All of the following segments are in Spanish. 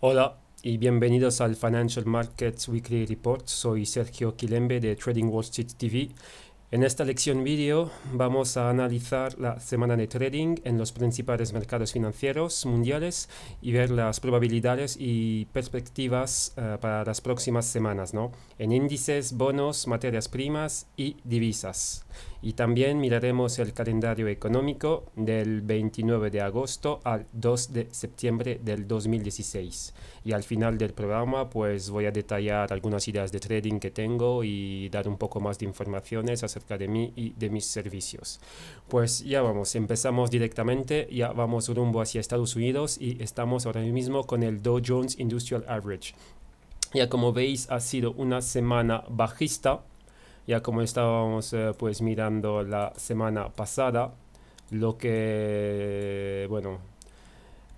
Hola y bienvenidos al Financial Markets Weekly Report. Soy Sergio Kilembe de Trading Wall Street TV en esta lección vídeo vamos a analizar la semana de trading en los principales mercados financieros mundiales y ver las probabilidades y perspectivas eh, para las próximas semanas ¿no? en índices, bonos, materias primas y divisas. Y también miraremos el calendario económico del 29 de agosto al 2 de septiembre del 2016. Y al final del programa pues voy a detallar algunas ideas de trading que tengo y dar un poco más de informaciones acerca de mí y de mis servicios. Pues ya vamos, empezamos directamente, ya vamos rumbo hacia Estados Unidos y estamos ahora mismo con el Dow Jones Industrial Average. Ya como veis ha sido una semana bajista, ya como estábamos eh, pues mirando la semana pasada, lo que, bueno,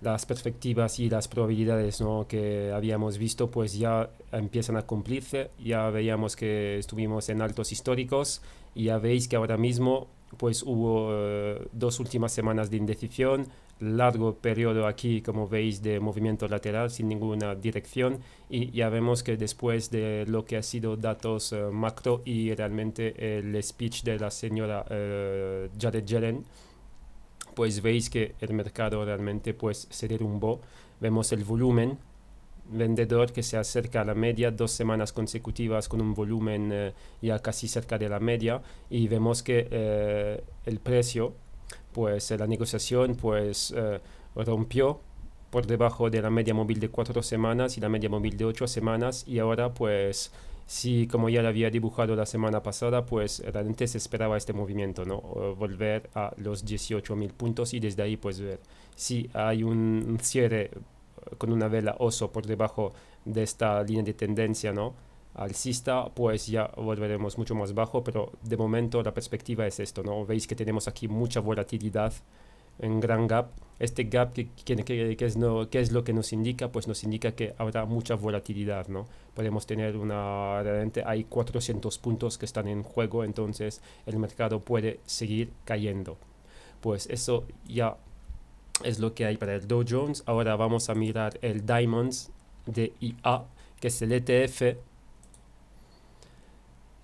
las perspectivas y las probabilidades ¿no? que habíamos visto pues ya empiezan a cumplirse, ya veíamos que estuvimos en altos históricos y ya veis que ahora mismo pues hubo eh, dos últimas semanas de indecisión, largo periodo aquí, como veis, de movimiento lateral sin ninguna dirección y ya vemos que después de lo que ha sido datos eh, macro y realmente el speech de la señora Jade eh, Jared Yellen, pues veis que el mercado realmente pues se derrumbó, vemos el volumen vendedor que se acerca a la media dos semanas consecutivas con un volumen eh, ya casi cerca de la media y vemos que eh, el precio, pues eh, la negociación, pues rompió por debajo de la media móvil de cuatro semanas y la media móvil de ocho semanas y ahora pues si como ya lo había dibujado la semana pasada pues realmente se esperaba este movimiento no volver a los 18.000 puntos y desde ahí pues ver si hay un cierre con una vela oso por debajo de esta línea de tendencia, ¿no? alcista, pues ya volveremos mucho más bajo, pero de momento la perspectiva es esto, ¿no? Veis que tenemos aquí mucha volatilidad en gran gap. Este gap que, que, que, es, no, que es lo que nos indica, pues nos indica que habrá mucha volatilidad, ¿no? Podemos tener una, realmente hay 400 puntos que están en juego, entonces el mercado puede seguir cayendo. Pues eso ya es lo que hay para el Dow Jones. Ahora vamos a mirar el Diamonds de IA, que es el ETF.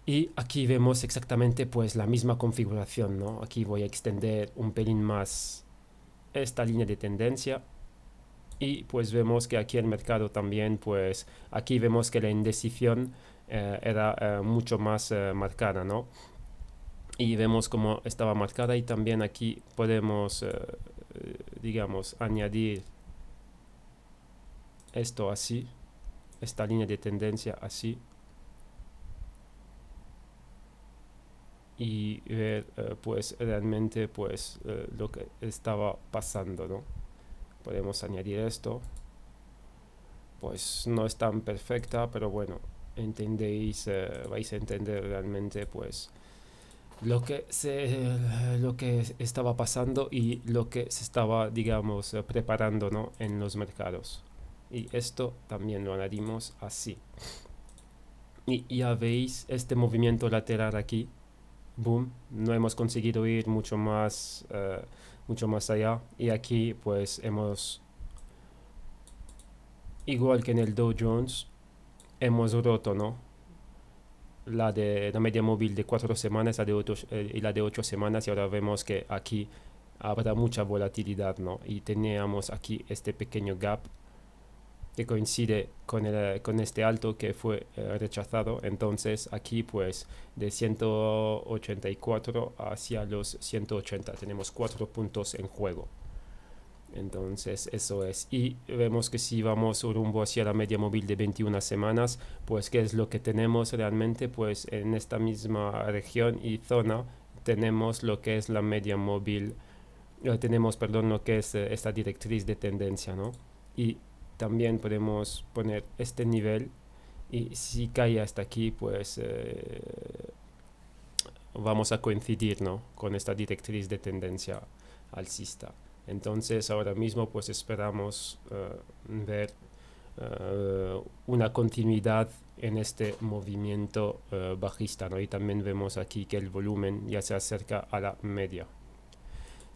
Y aquí vemos exactamente pues la misma configuración, ¿no? Aquí voy a extender un pelín más esta línea de tendencia y pues vemos que aquí el mercado también pues aquí vemos que la indecisión eh, era eh, mucho más eh, marcada y vemos cómo estaba marcada y también aquí podemos eh, digamos, añadir esto así, esta línea de tendencia así, y ver eh, pues realmente pues eh, lo que estaba pasando no podemos añadir esto pues no es tan perfecta pero bueno entendéis vais a entender realmente pues lo que, se, lo que estaba pasando y lo que se estaba, digamos, eh, preparando ¿no? en los mercados. Y esto también lo añadimos así. Y ya veis este movimiento lateral aquí. Boom. No hemos conseguido ir mucho más, eh, mucho más allá. Y aquí pues hemos, igual que en el Dow Jones, hemos roto, ¿no? la, de, la media móvil de cuatro semanas de eh, y la de ocho semanas y ahora vemos que aquí habrá mucha volatilidad, ¿no? Y teníamos aquí este pequeño gap que coincide con, el, con este alto que fue eh, rechazado. Entonces aquí pues de 184 hacia los 180 tenemos cuatro puntos en juego. Entonces, eso es. Y vemos que si vamos rumbo hacia la media móvil de 21 semanas, pues qué es lo que tenemos realmente, pues en esta misma región y zona tenemos lo que es la media móvil, eh, tenemos, perdón, lo que es eh, esta directriz de tendencia, ¿no? Y también podemos poner este nivel y si cae hasta aquí, pues eh, vamos a coincidir, ¿no? Con esta directriz de tendencia alcista. Entonces ahora mismo pues esperamos eh, ver eh, una continuidad en este movimiento eh, bajista y también vemos aquí que el volumen ya se acerca a la media.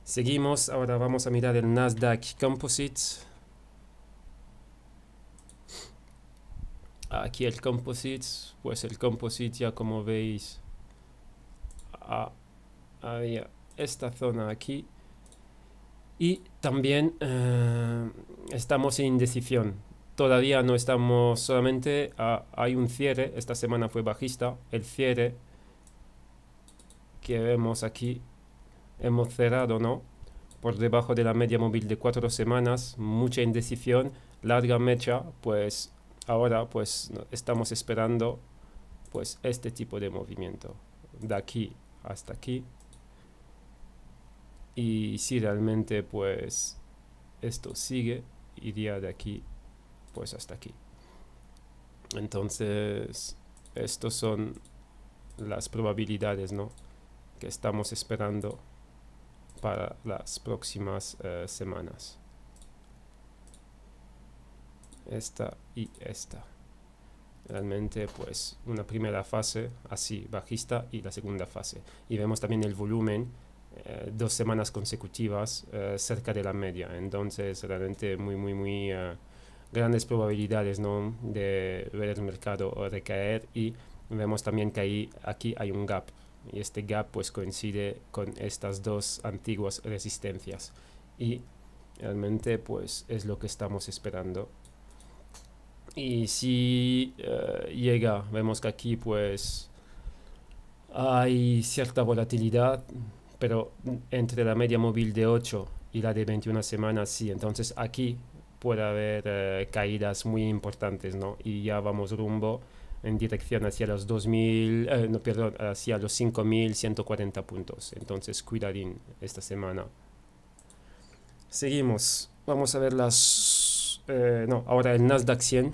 Seguimos, ahora vamos a mirar el Nasdaq Composites. Aquí el Composite, pues el Composite ya como veis, había esta zona aquí y también eh, estamos en indecisión. Todavía no estamos solamente, hay un cierre, esta semana fue bajista, el cierre que vemos aquí, hemos cerrado, ¿no? Por debajo de la media móvil de cuatro semanas, mucha indecisión, larga mecha, pues ahora pues estamos esperando pues este tipo de movimiento, de aquí hasta aquí y si realmente pues esto sigue, iría de aquí pues hasta aquí. Entonces, estos son las probabilidades, ¿no? Que estamos esperando para las próximas eh, semanas. Esta y esta. Realmente, pues, una primera fase así, bajista, y la segunda fase. Y vemos también el volumen eh, dos semanas consecutivas eh, cerca de la media. Entonces, realmente muy, muy, muy eh, grandes probabilidades ¿no? de ver el mercado recaer y vemos también que ahí, aquí hay un gap y este gap pues coincide con estas dos antiguas resistencias y realmente pues es lo que estamos esperando y si llega vemos que aquí pues hay cierta volatilidad pero entre la media móvil de 8 y la de 21 semanas sí. Entonces aquí puede haber eh, caídas muy importantes, ¿no? Y ya vamos rumbo en dirección hacia los 2000, eh, no, perdón, hacia los 5140 puntos. Entonces, cuidadín esta semana. Seguimos. Vamos a ver las eh, no, ahora el Nasdaq 100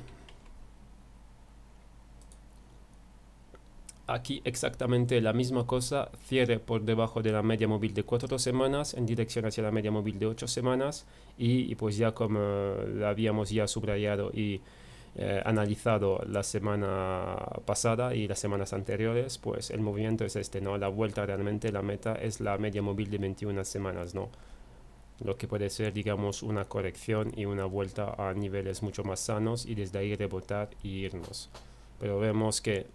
aquí exactamente la misma cosa, cierre por debajo de la media móvil de 4 semanas en dirección hacia la media móvil de 8 semanas y, pues ya como la habíamos ya subrayado y eh, analizado la semana pasada y las semanas anteriores, pues el movimiento es este, ¿no? La vuelta realmente, la meta es la media móvil de 21 semanas, ¿no? Lo que puede ser, digamos, una corrección y una vuelta a niveles mucho más sanos y desde ahí rebotar y irnos. Pero vemos que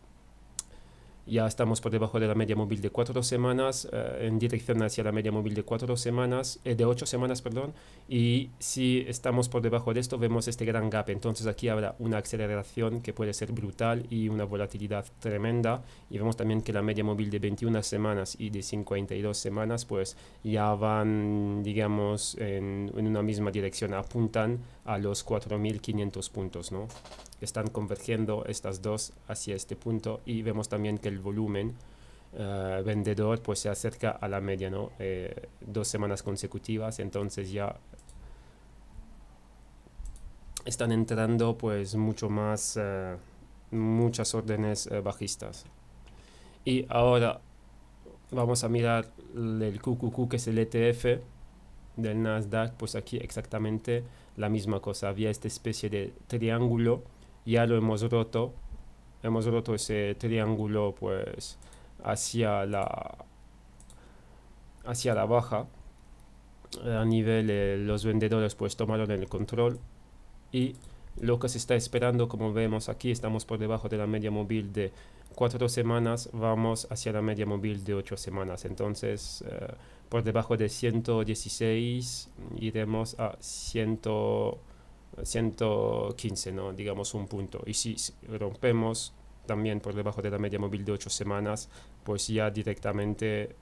ya estamos por debajo de la media móvil de cuatro semanas, eh, en dirección hacia la media móvil de cuatro semanas, eh, de ocho semanas, perdón, y si estamos por debajo de esto vemos este gran gap, entonces aquí habrá una aceleración que puede ser brutal y una volatilidad tremenda, y vemos también que la media móvil de 21 semanas y de 52 semanas, pues ya van, digamos, en, en una misma dirección, apuntan a los 4.500 puntos, ¿no? están convergiendo estas dos hacia este punto y vemos también que el volumen eh, vendedor pues se acerca a la media, ¿no? Eh, dos semanas consecutivas, entonces ya están entrando pues mucho más, eh, muchas órdenes bajistas. Y ahora vamos a mirar el QQQ que es el ETF del Nasdaq, pues aquí exactamente la misma cosa, había esta especie de triángulo ya lo hemos roto, hemos roto ese triángulo pues hacia la, hacia la baja. Eh, a nivel, eh, los vendedores pues tomaron el control y lo que se está esperando, como vemos aquí, estamos por debajo de la media móvil de 4 semanas, vamos hacia la media móvil de 8 semanas. Entonces, eh, por debajo de 116 iremos a 100. 115, ¿no? digamos un punto. Y si rompemos también por debajo de la media móvil de 8 semanas, pues ya directamente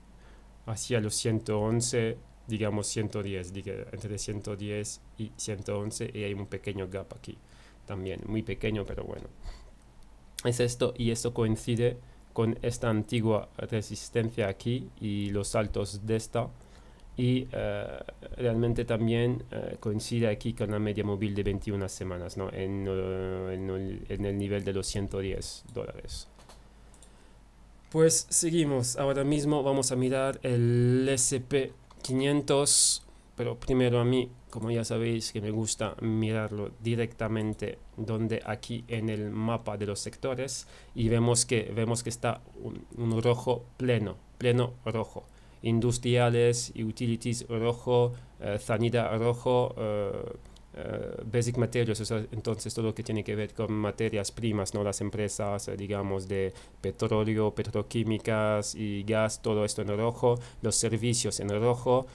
hacia los 111, digamos 110, entre 110 y 111, y hay un pequeño gap aquí también, muy pequeño, pero bueno. Es esto, y esto coincide con esta antigua resistencia aquí y los saltos de esta y eh, realmente también eh, coincide aquí con la media móvil de 21 semanas, ¿no? en, eh, en, el, nivel de los 110 dólares. Pues seguimos, ahora mismo vamos a mirar el SP500, pero primero a mí, como ya sabéis que me gusta mirarlo directamente donde aquí en el mapa de los sectores y vemos que, vemos que está un rojo pleno, pleno rojo industriales, y utilities rojo, sanidad eh, rojo, eh, eh, basic materials, entonces todo lo que tiene que ver con materias primas, ¿no? las empresas, digamos, de petróleo, petroquímicas y gas, todo esto en rojo, los servicios en rojo,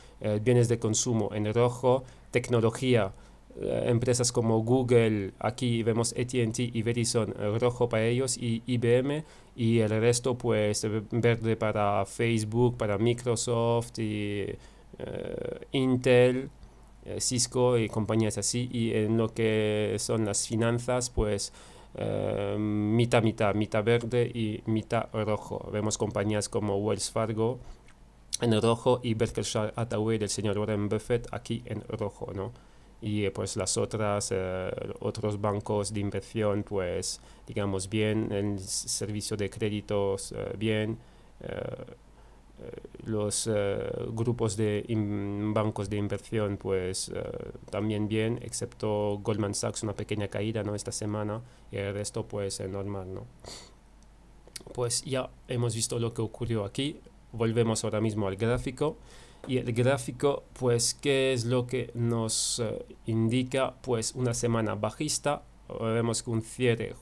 bienes de consumo en rojo, tecnología. Eh, empresas como Google, aquí vemos ATT y Verizon eh, rojo para ellos y IBM y el resto pues verde para Facebook, para Microsoft y eh, Intel, Cisco y compañías así y en lo que son las finanzas pues mitad, mitad, mitad verde y mitad rojo. Vemos compañías como Wells Fargo en rojo y Berkshire Hathaway del señor Warren Buffett aquí en rojo, ¿no? y pues las otras eh, otros bancos de inversión pues digamos bien el servicio de créditos eh, bien eh, los grupos de bancos de inversión pues también bien excepto Goldman Sachs una pequeña caída no esta semana y el resto pues es normal no pues ya hemos visto lo que ocurrió aquí volvemos ahora mismo al gráfico y el gráfico pues qué es lo que nos eh, indica pues una semana bajista vemos que un cierre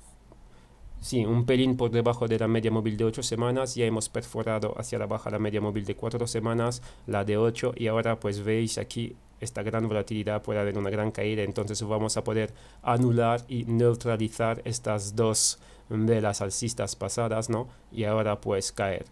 sí un pelín por debajo de la media móvil de 8 semanas ya hemos perforado hacia la baja la media móvil de 4 semanas la de 8 y ahora pues veis aquí esta gran volatilidad puede haber una gran caída entonces vamos a poder anular y neutralizar estas dos velas alcistas pasadas no y ahora pues caer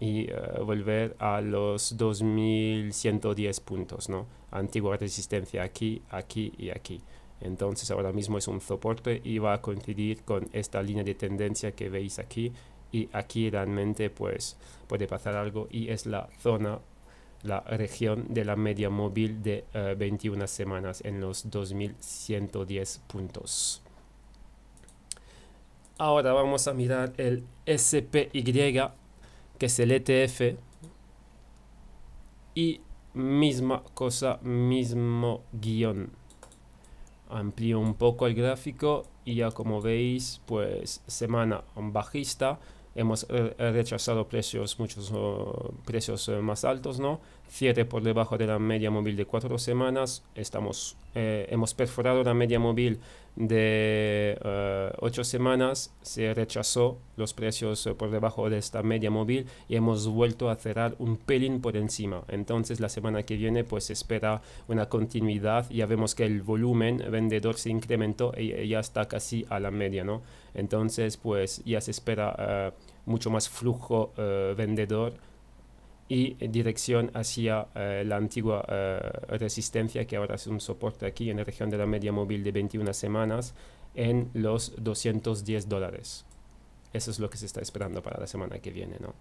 y eh, volver a los 2110 puntos, ¿no? Antigua resistencia aquí, aquí y aquí. Entonces ahora mismo es un soporte y va a coincidir con esta línea de tendencia que veis aquí y aquí realmente pues puede pasar algo y es la zona, la región de la media móvil de 21 eh, semanas en los 2110 puntos. Ahora vamos a mirar el SPY que es el ETF. Y misma cosa, mismo guión. Amplío un poco el gráfico y ya como veis, pues semana bajista. Hemos eh, rechazado precios, muchos eh, precios eh, más altos, ¿no? 7 por debajo de la media móvil de 4 semanas. Estamos, eh, hemos perforado la media móvil de 8 eh, semanas. Se rechazó los precios eh, por debajo de esta media móvil y hemos vuelto a cerrar un pelín por encima. Entonces la semana que viene pues se espera una continuidad. Ya vemos que el volumen vendedor se incrementó y ya está casi a la media. ¿no? Entonces pues ya se espera mucho más flujo vendedor y eh, dirección hacia eh, la antigua eh, resistencia, que ahora es un soporte aquí en la región de la media móvil de 21 semanas, en los 210 dólares. Eso es lo que se está esperando para la semana que viene, ¿no?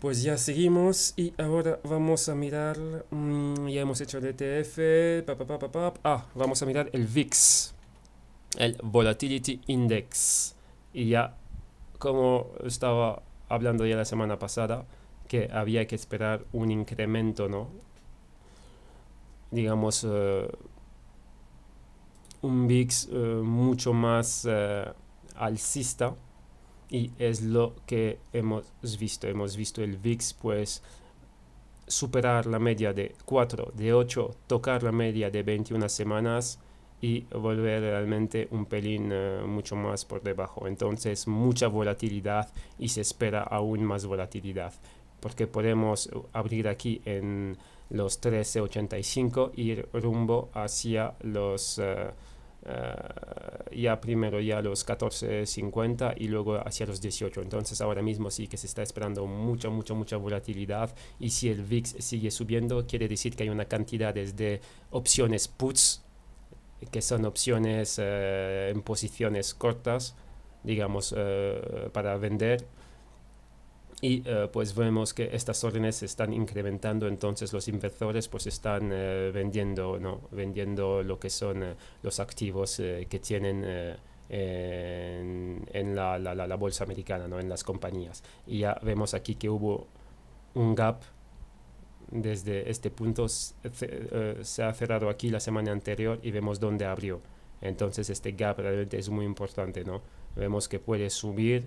Pues ya seguimos y ahora vamos a mirar, mm, ya hemos hecho el ETF, pa, ah, vamos a mirar el VIX, el Volatility Index. Y ya, como estaba hablando ya la semana pasada, que había que esperar un incremento, ¿no? Digamos, eh, un VIX eh, mucho más eh, alcista y es lo que hemos visto. Hemos visto el VIX pues superar la media de 4, de 8, tocar la media de 21 semanas y volver realmente un pelín mucho más por debajo. Entonces mucha volatilidad y se espera aún más volatilidad porque podemos abrir aquí en los 1385 y ir rumbo hacia los eh, eh, ya primero ya los 1450 y luego hacia los 18 entonces ahora mismo sí que se está esperando mucha mucha mucha volatilidad y si el VIX sigue subiendo quiere decir que hay una cantidad de opciones puts que son opciones eh, en posiciones cortas digamos para vender y eh, pues vemos que estas órdenes se están incrementando, entonces los inversores pues están eh, vendiendo, ¿no? vendiendo lo que son eh, los activos que tienen en, la, bolsa americana, ¿no? en las compañías. Y ya vemos aquí que hubo un gap desde este punto, se, se ha cerrado aquí la semana anterior y vemos dónde abrió. Entonces este gap realmente es muy importante, ¿no? Vemos que puede subir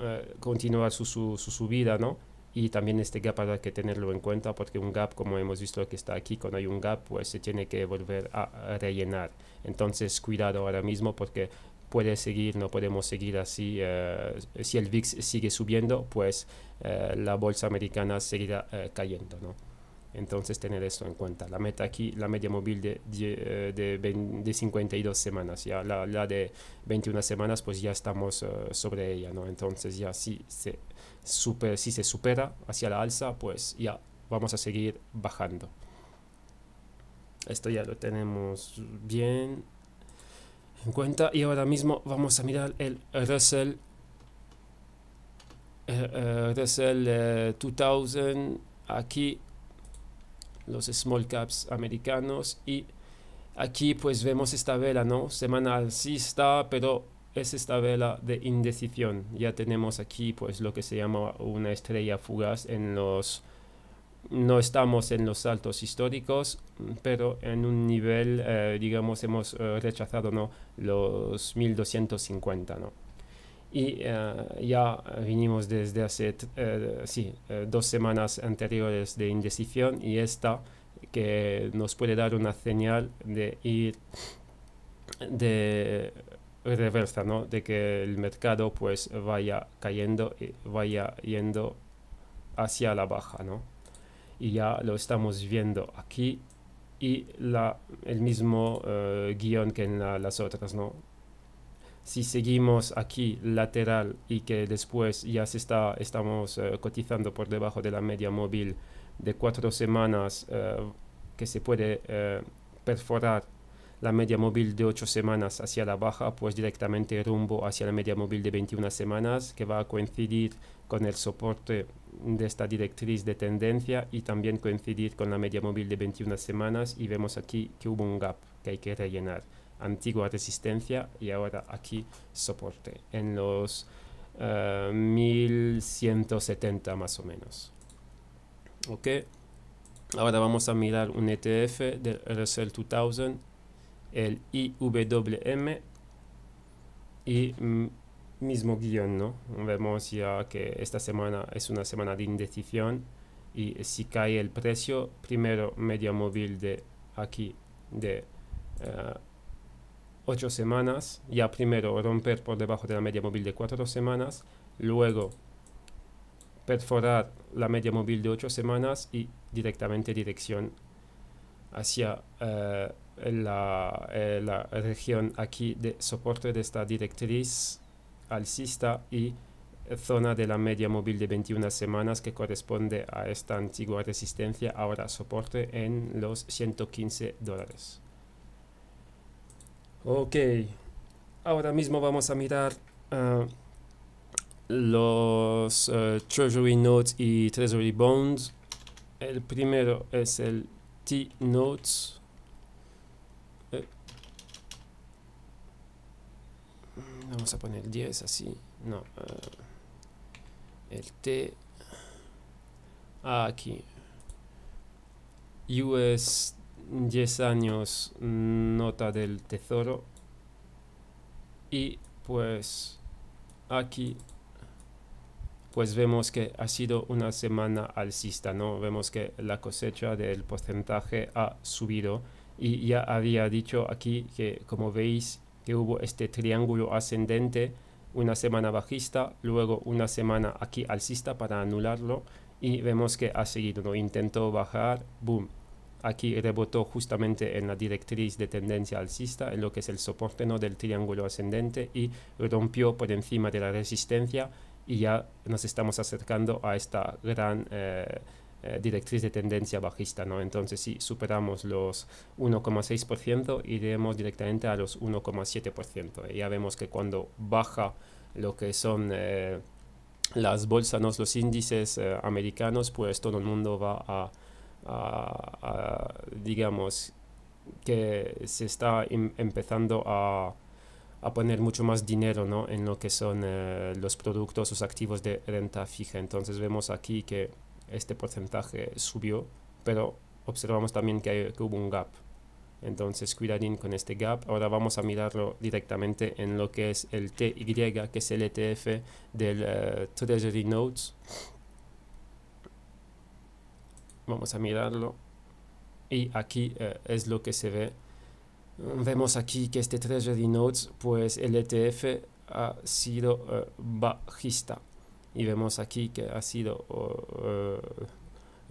eh, continuar su, su, subida, ¿no? Y también este gap habrá que tenerlo en cuenta porque un gap, como hemos visto que está aquí, cuando hay un gap, pues se tiene que volver a, rellenar. Entonces, cuidado ahora mismo porque puede seguir, no podemos seguir así. Eh, si el VIX sigue subiendo, pues eh, la bolsa americana seguirá cayendo, ¿no? Entonces tener esto en cuenta. La meta aquí, la media móvil de, eh, de, de, 52 semanas, ya la, la, de 21 semanas, pues ya estamos eh, sobre ella, ¿no? Entonces ya si se, super, si se supera hacia la alza, pues ya vamos a seguir bajando. Esto ya lo tenemos bien en cuenta y ahora mismo vamos a mirar el Russell eh, Russell 2000 aquí los small caps americanos y aquí pues vemos esta vela, ¿no? Semana alcista, pero es esta vela de indecisión. Ya tenemos aquí pues lo que se llama una estrella fugaz en los no estamos en los altos históricos, pero en un nivel, eh, digamos, hemos eh, rechazado ¿no? los 1250, ¿no? y eh, ya vinimos desde hace eh, eh, dos semanas anteriores de indecisión y esta que nos puede dar una señal de ir de reversa, ¿no? de que el mercado pues vaya cayendo y vaya yendo hacia la baja. ¿no? Y ya lo estamos viendo aquí y la, el mismo guión que en las otras, ¿no? si seguimos aquí lateral y que después ya se está, estamos eh, cotizando por debajo de la media móvil de cuatro semanas eh, que se puede eh, perforar la media móvil de ocho semanas hacia la baja, pues directamente rumbo hacia la media móvil de 21 semanas, que va a coincidir con el soporte de esta directriz de tendencia y también coincidir con la media móvil de 21 semanas y vemos aquí que hubo un gap que hay que rellenar antigua resistencia y ahora aquí soporte, en los 1170 eh, más o menos. Ok, ahora vamos a mirar un ETF del Russell 2000, el IWM y mm, mismo guión, ¿no? Vemos ya que esta semana es una semana de indecisión y si cae el precio, primero media móvil de aquí de eh, 8 semanas, ya primero romper por debajo de la media móvil de 4 semanas, luego perforar la media móvil de 8 semanas y directamente dirección hacia eh, la, eh, la, región aquí de soporte de esta directriz alcista y zona de la media móvil de 21 semanas que corresponde a esta antigua resistencia, ahora soporte en los 115 dólares. Ok, ahora mismo vamos a mirar ah, los eh, Treasury Notes y Treasury Bonds. El primero es el T Notes. Eh, vamos a poner 10 así. No. Eh, el T. Ah, aquí. US 10 años nota del tesoro y pues aquí pues vemos que ha sido una semana alcista, ¿no? Vemos que la cosecha del porcentaje ha subido y ya había dicho aquí que como veis que hubo este triángulo ascendente, una semana bajista, luego una semana aquí alcista para anularlo y vemos que ha seguido, ¿no? Intentó bajar, boom, Aquí rebotó justamente en la directriz de tendencia alcista, en lo que es el soporte ¿no? del triángulo ascendente y rompió por encima de la resistencia y ya nos estamos acercando a esta gran... Eh, eh, directriz de tendencia bajista, ¿no? Entonces, si superamos los 1,6%, iremos directamente a los 1,7%. Ya vemos que cuando baja lo que son eh, las bolsas, ¿no? los índices americanos, pues todo el mundo va a digamos, que se está em, empezando a, a, poner mucho más dinero ¿no? en lo que son eh, los productos, los activos de renta fija. Entonces vemos aquí que este porcentaje subió, pero observamos también que, hay, hubo un gap. Entonces cuidadín con este gap. Ahora vamos a mirarlo directamente en lo que es el TY, que es el ETF del eh, Treasury Notes Vamos a mirarlo. Y aquí eh, es lo que se ve. Vemos aquí que este Treasury Notes, pues el ETF ha sido eh, bajista. Y vemos aquí que ha sido eh,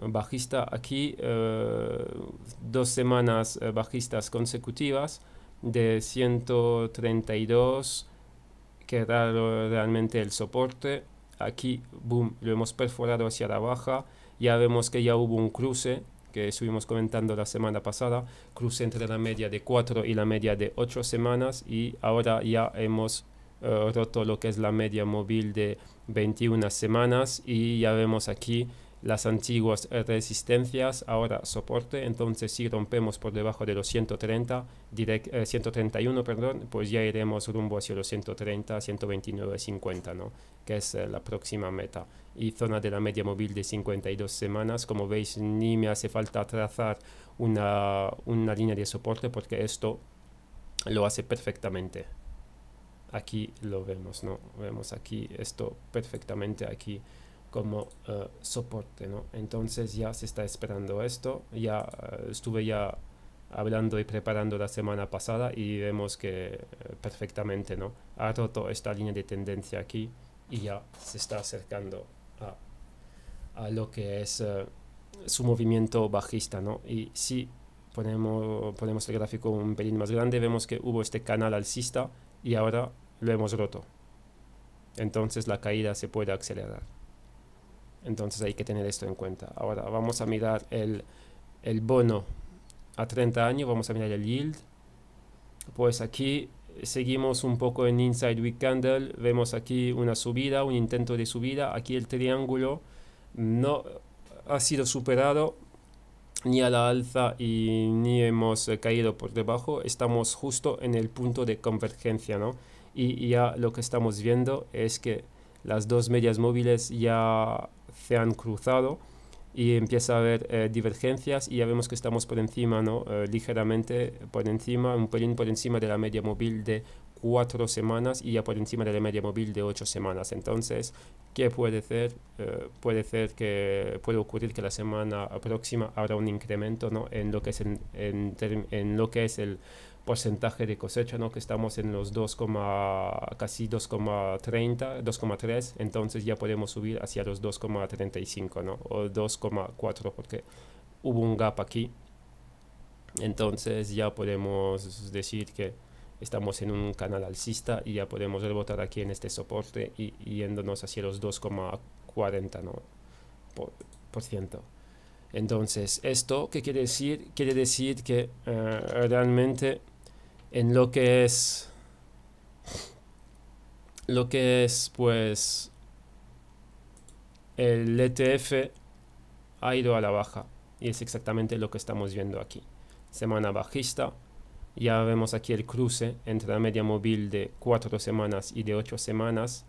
bajista aquí dos semanas bajistas consecutivas de 132 que realmente el soporte. Aquí, boom, lo hemos perforado hacia la baja ya vemos que ya hubo un cruce que estuvimos comentando la semana pasada, cruce entre la media de 4 y la media de 8 semanas y ahora ya hemos eh, roto lo que es la media móvil de 21 semanas y ya vemos aquí las antiguas eh, resistencias, ahora soporte, entonces si rompemos por debajo de los 130, 131, eh, perdón, pues ya iremos rumbo hacia los 130, 129, 50, ¿no? que es la próxima meta y zona de la media móvil de 52 semanas. Como veis, ni me hace falta trazar una, una línea de soporte porque esto lo hace perfectamente. Aquí lo vemos, ¿no? Vemos aquí esto perfectamente aquí como eh, soporte, ¿no? Entonces ya se está esperando esto. Ya eh, estuve ya hablando y preparando la semana pasada y vemos que eh, perfectamente, ¿no? Ha roto esta línea de tendencia aquí y ya se está acercando a lo que es eh, su movimiento bajista, ¿no? Y si ponemos, el gráfico un pelín más grande, vemos que hubo este canal alcista y ahora lo hemos roto. Entonces la caída se puede acelerar. Entonces hay que tener esto en cuenta. Ahora vamos a mirar el, el bono a 30 años, vamos a mirar el yield. Pues aquí seguimos un poco en Inside Week Candle, vemos aquí una subida, un intento de subida, aquí el triángulo no ha sido superado ni a la alza y ni hemos eh, caído por debajo, estamos justo en el punto de convergencia, ¿no? Y ya lo que estamos viendo es que las dos medias móviles ya se han cruzado y empieza a haber eh, divergencias y ya vemos que estamos por encima, ¿no? Eh, ligeramente por encima, un pelín por encima de la media móvil de cuatro semanas y ya por encima de la media móvil de ocho semanas. Entonces, ¿qué puede ser? Eh, puede ser que puede ocurrir que la semana próxima habrá un incremento ¿no? en, lo que es en, en, lo que es el porcentaje de cosecha, ¿no? que estamos en los 2, casi 2,30, 2,3, entonces ya podemos subir hacia los 2,35 ¿no? o 2,4 porque hubo un gap aquí. Entonces ya podemos decir que estamos en un canal alcista y ya podemos rebotar aquí en este soporte y yéndonos hacia los 2,49 Por, ciento. Entonces, ¿esto qué quiere decir? Quiere decir que eh, realmente en lo que es lo que es pues el ETF ha ido a la baja y es exactamente lo que estamos viendo aquí. Semana bajista, ya vemos aquí el cruce entre la media móvil de 4 semanas y de 8 semanas,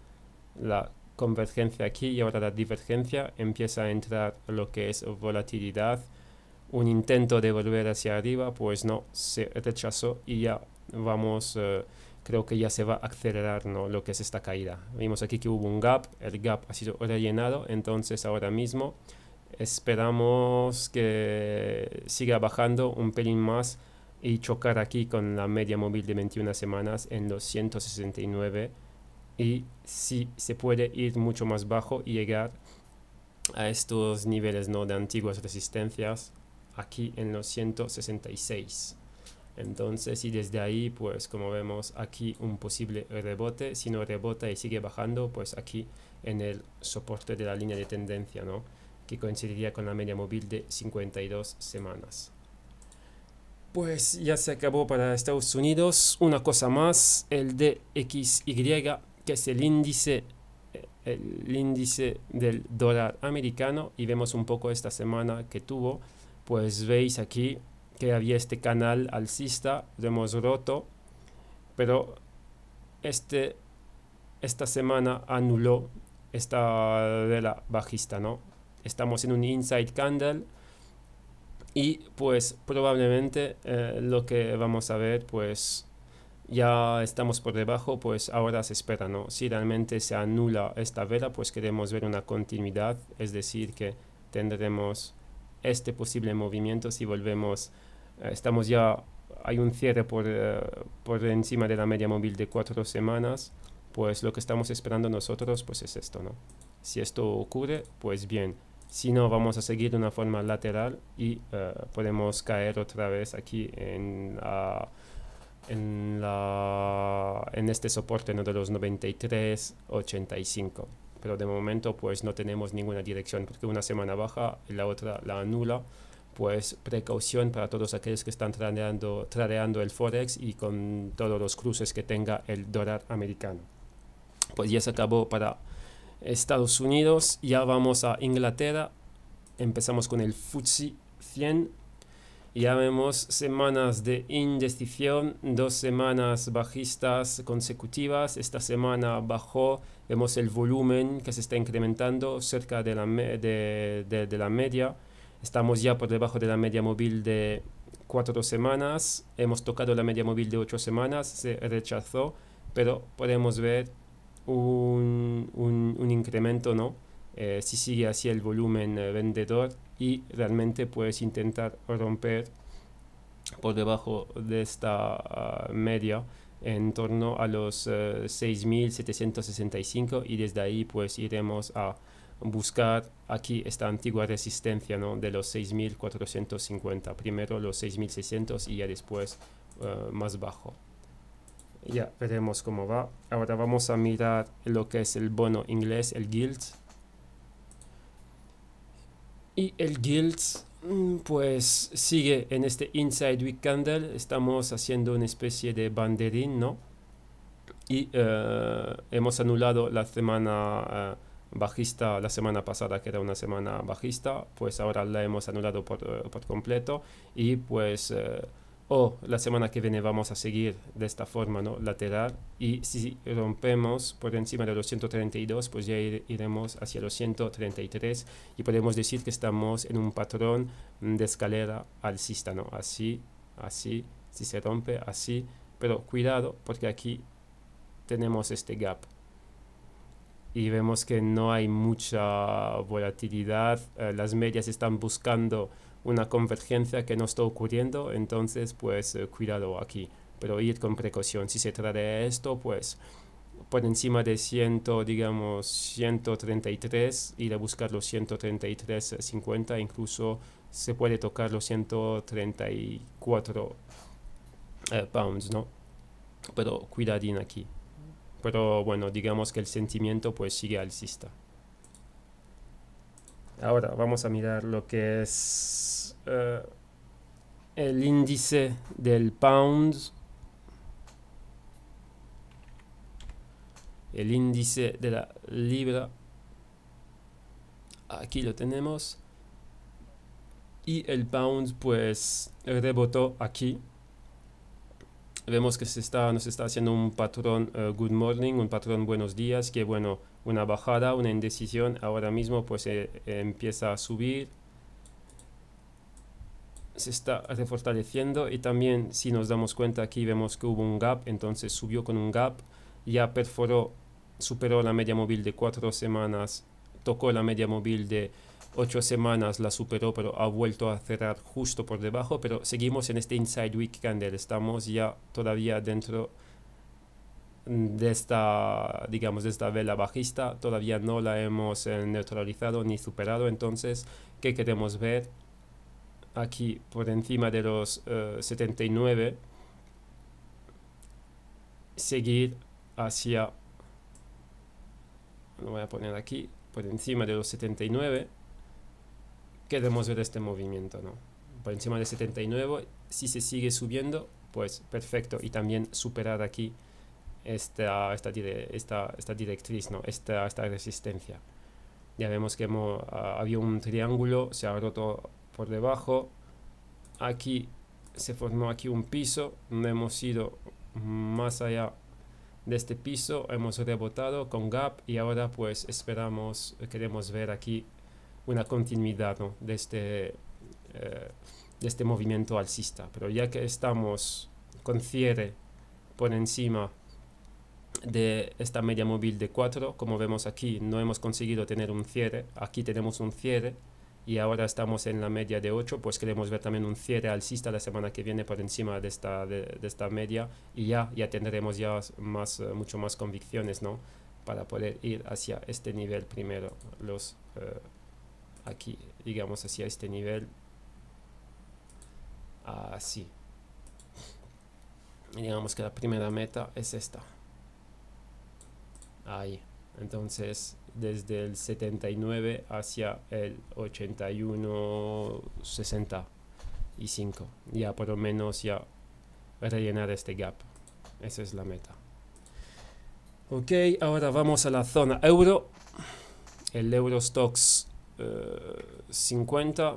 la convergencia aquí y ahora la divergencia. Empieza a entrar lo que es volatilidad, un intento de volver hacia arriba, pues no, se rechazó y ya vamos, eh, creo que ya se va a acelerar ¿no? lo que es esta caída. Vimos aquí que hubo un gap, el gap ha sido rellenado, entonces ahora mismo esperamos que siga bajando un pelín más y chocar aquí con la media móvil de 21 semanas en los 169 y si se puede ir mucho más bajo y llegar a estos niveles ¿no? de antiguas resistencias aquí en los 166 entonces y desde ahí pues como vemos aquí un posible rebote si no rebota y sigue bajando pues aquí en el soporte de la línea de tendencia ¿no? que coincidiría con la media móvil de 52 semanas pues ya se acabó para Estados Unidos. Una cosa más, el DXY, que es el índice, el índice del dólar americano. Y vemos un poco esta semana que tuvo. Pues veis aquí que había este canal alcista, lo hemos roto, pero este, esta semana anuló esta la bajista, ¿no? Estamos en un inside candle y pues probablemente eh, lo que vamos a ver, pues ya estamos por debajo, pues ahora se espera, ¿no? Si realmente se anula esta vela, pues queremos ver una continuidad, es decir, que tendremos este posible movimiento si volvemos, eh, estamos ya, hay un cierre por, eh, por encima de la media móvil de cuatro semanas, pues lo que estamos esperando nosotros, pues es esto, ¿no? Si esto ocurre, pues bien, si no vamos a seguir de una forma lateral y eh, podemos caer otra vez aquí en en, la, en este soporte ¿no? de los 93.85. pero de momento pues no tenemos ninguna dirección porque una semana baja y la otra la anula pues precaución para todos aquellos que están tradeando, tradeando el forex y con todos los cruces que tenga el dólar americano pues ya se acabó para Estados Unidos, ya vamos a Inglaterra, empezamos con el FTSE 100, ya vemos semanas de indecisión, dos semanas bajistas consecutivas, esta semana bajó, vemos el volumen que se está incrementando cerca de la, de, de la media, estamos ya por debajo de la media móvil de cuatro semanas, hemos tocado la media móvil de ocho semanas, se rechazó, pero podemos ver un, un, incremento, ¿no? Eh, si sigue así el volumen eh, vendedor y realmente puedes intentar romper por debajo de esta ah, media en torno a los 6.765 eh, y desde ahí pues iremos a buscar aquí esta antigua resistencia ¿no? de los 6.450 primero los 6.600 y ya después más bajo ya veremos cómo va. Ahora vamos a mirar lo que es el bono inglés, el guild. Y el guild mm, pues sigue en este Inside Week Candle. Estamos haciendo una especie de banderín, ¿no? Y eh, hemos anulado la semana eh, bajista, la semana pasada que era una semana bajista, pues ahora la hemos anulado por, eh, por completo y pues o la semana que viene vamos a seguir de esta forma ¿no? lateral y si rompemos por encima de los 132 pues ya iremos hacia los 133 y podemos decir que estamos en un patrón de escalera alcista ¿no? así así si se rompe así pero cuidado porque aquí tenemos este gap y vemos que no hay mucha volatilidad eh, las medias están buscando una convergencia que no está ocurriendo, entonces pues eh, cuidado aquí, pero ir con precaución. Si se trata de esto, pues por encima de 100, digamos 133, ir a buscar los 133.50, incluso se puede tocar los 134 eh, pounds, ¿no? Pero cuidadín aquí. Pero bueno, digamos que el sentimiento pues sigue alcista. Ahora vamos a mirar lo que es eh, el índice del pound. El índice de la libra. Aquí lo tenemos. Y el pound pues rebotó aquí. Vemos que se está, nos está haciendo un patrón eh, good morning, un patrón buenos días, que bueno, una bajada, una indecisión. Ahora mismo pues eh, empieza a subir. Se está refortaleciendo y también si nos damos cuenta aquí vemos que hubo un gap, entonces subió con un gap, ya perforó, superó la media móvil de cuatro semanas, tocó la media móvil de ocho semanas, la superó pero ha vuelto a cerrar justo por debajo, pero seguimos en este inside week candle, estamos ya todavía dentro de esta, digamos, de esta vela bajista, todavía no la hemos eh, neutralizado ni superado, entonces, ¿qué queremos ver? Aquí por encima de los 79, eh, seguir hacia, lo voy a poner aquí, por encima de los 79, queremos ver este movimiento, ¿no? Por encima de 79, si se sigue subiendo, pues perfecto, y también superar aquí esta, esta, esta, esta directriz, ¿no? esta, esta resistencia. Ya vemos que hemos, ah, había un triángulo, se ha roto por debajo. Aquí se formó aquí un piso, no hemos ido más allá de este piso, hemos rebotado con gap y ahora pues esperamos, queremos ver aquí una continuidad de, este, eh, de este movimiento alcista. Pero ya que estamos con cierre por encima de esta media móvil de 4, como vemos aquí, no hemos conseguido tener un cierre, aquí tenemos un cierre y ahora estamos en la media de 8, pues queremos ver también un cierre alcista la semana que viene por encima de esta, de, esta media y ya, ya tendremos ya más, eh, mucho más convicciones, ¿no? Para poder ir hacia este nivel primero, los eh, aquí, digamos hacia este nivel, así. digamos que la primera meta es esta ahí Entonces, desde el 79 hacia el 81, 65. Ya por lo menos ya rellenar este gap. Esa es la meta. Ok, ahora vamos a la zona euro. El Eurostox stocks 50.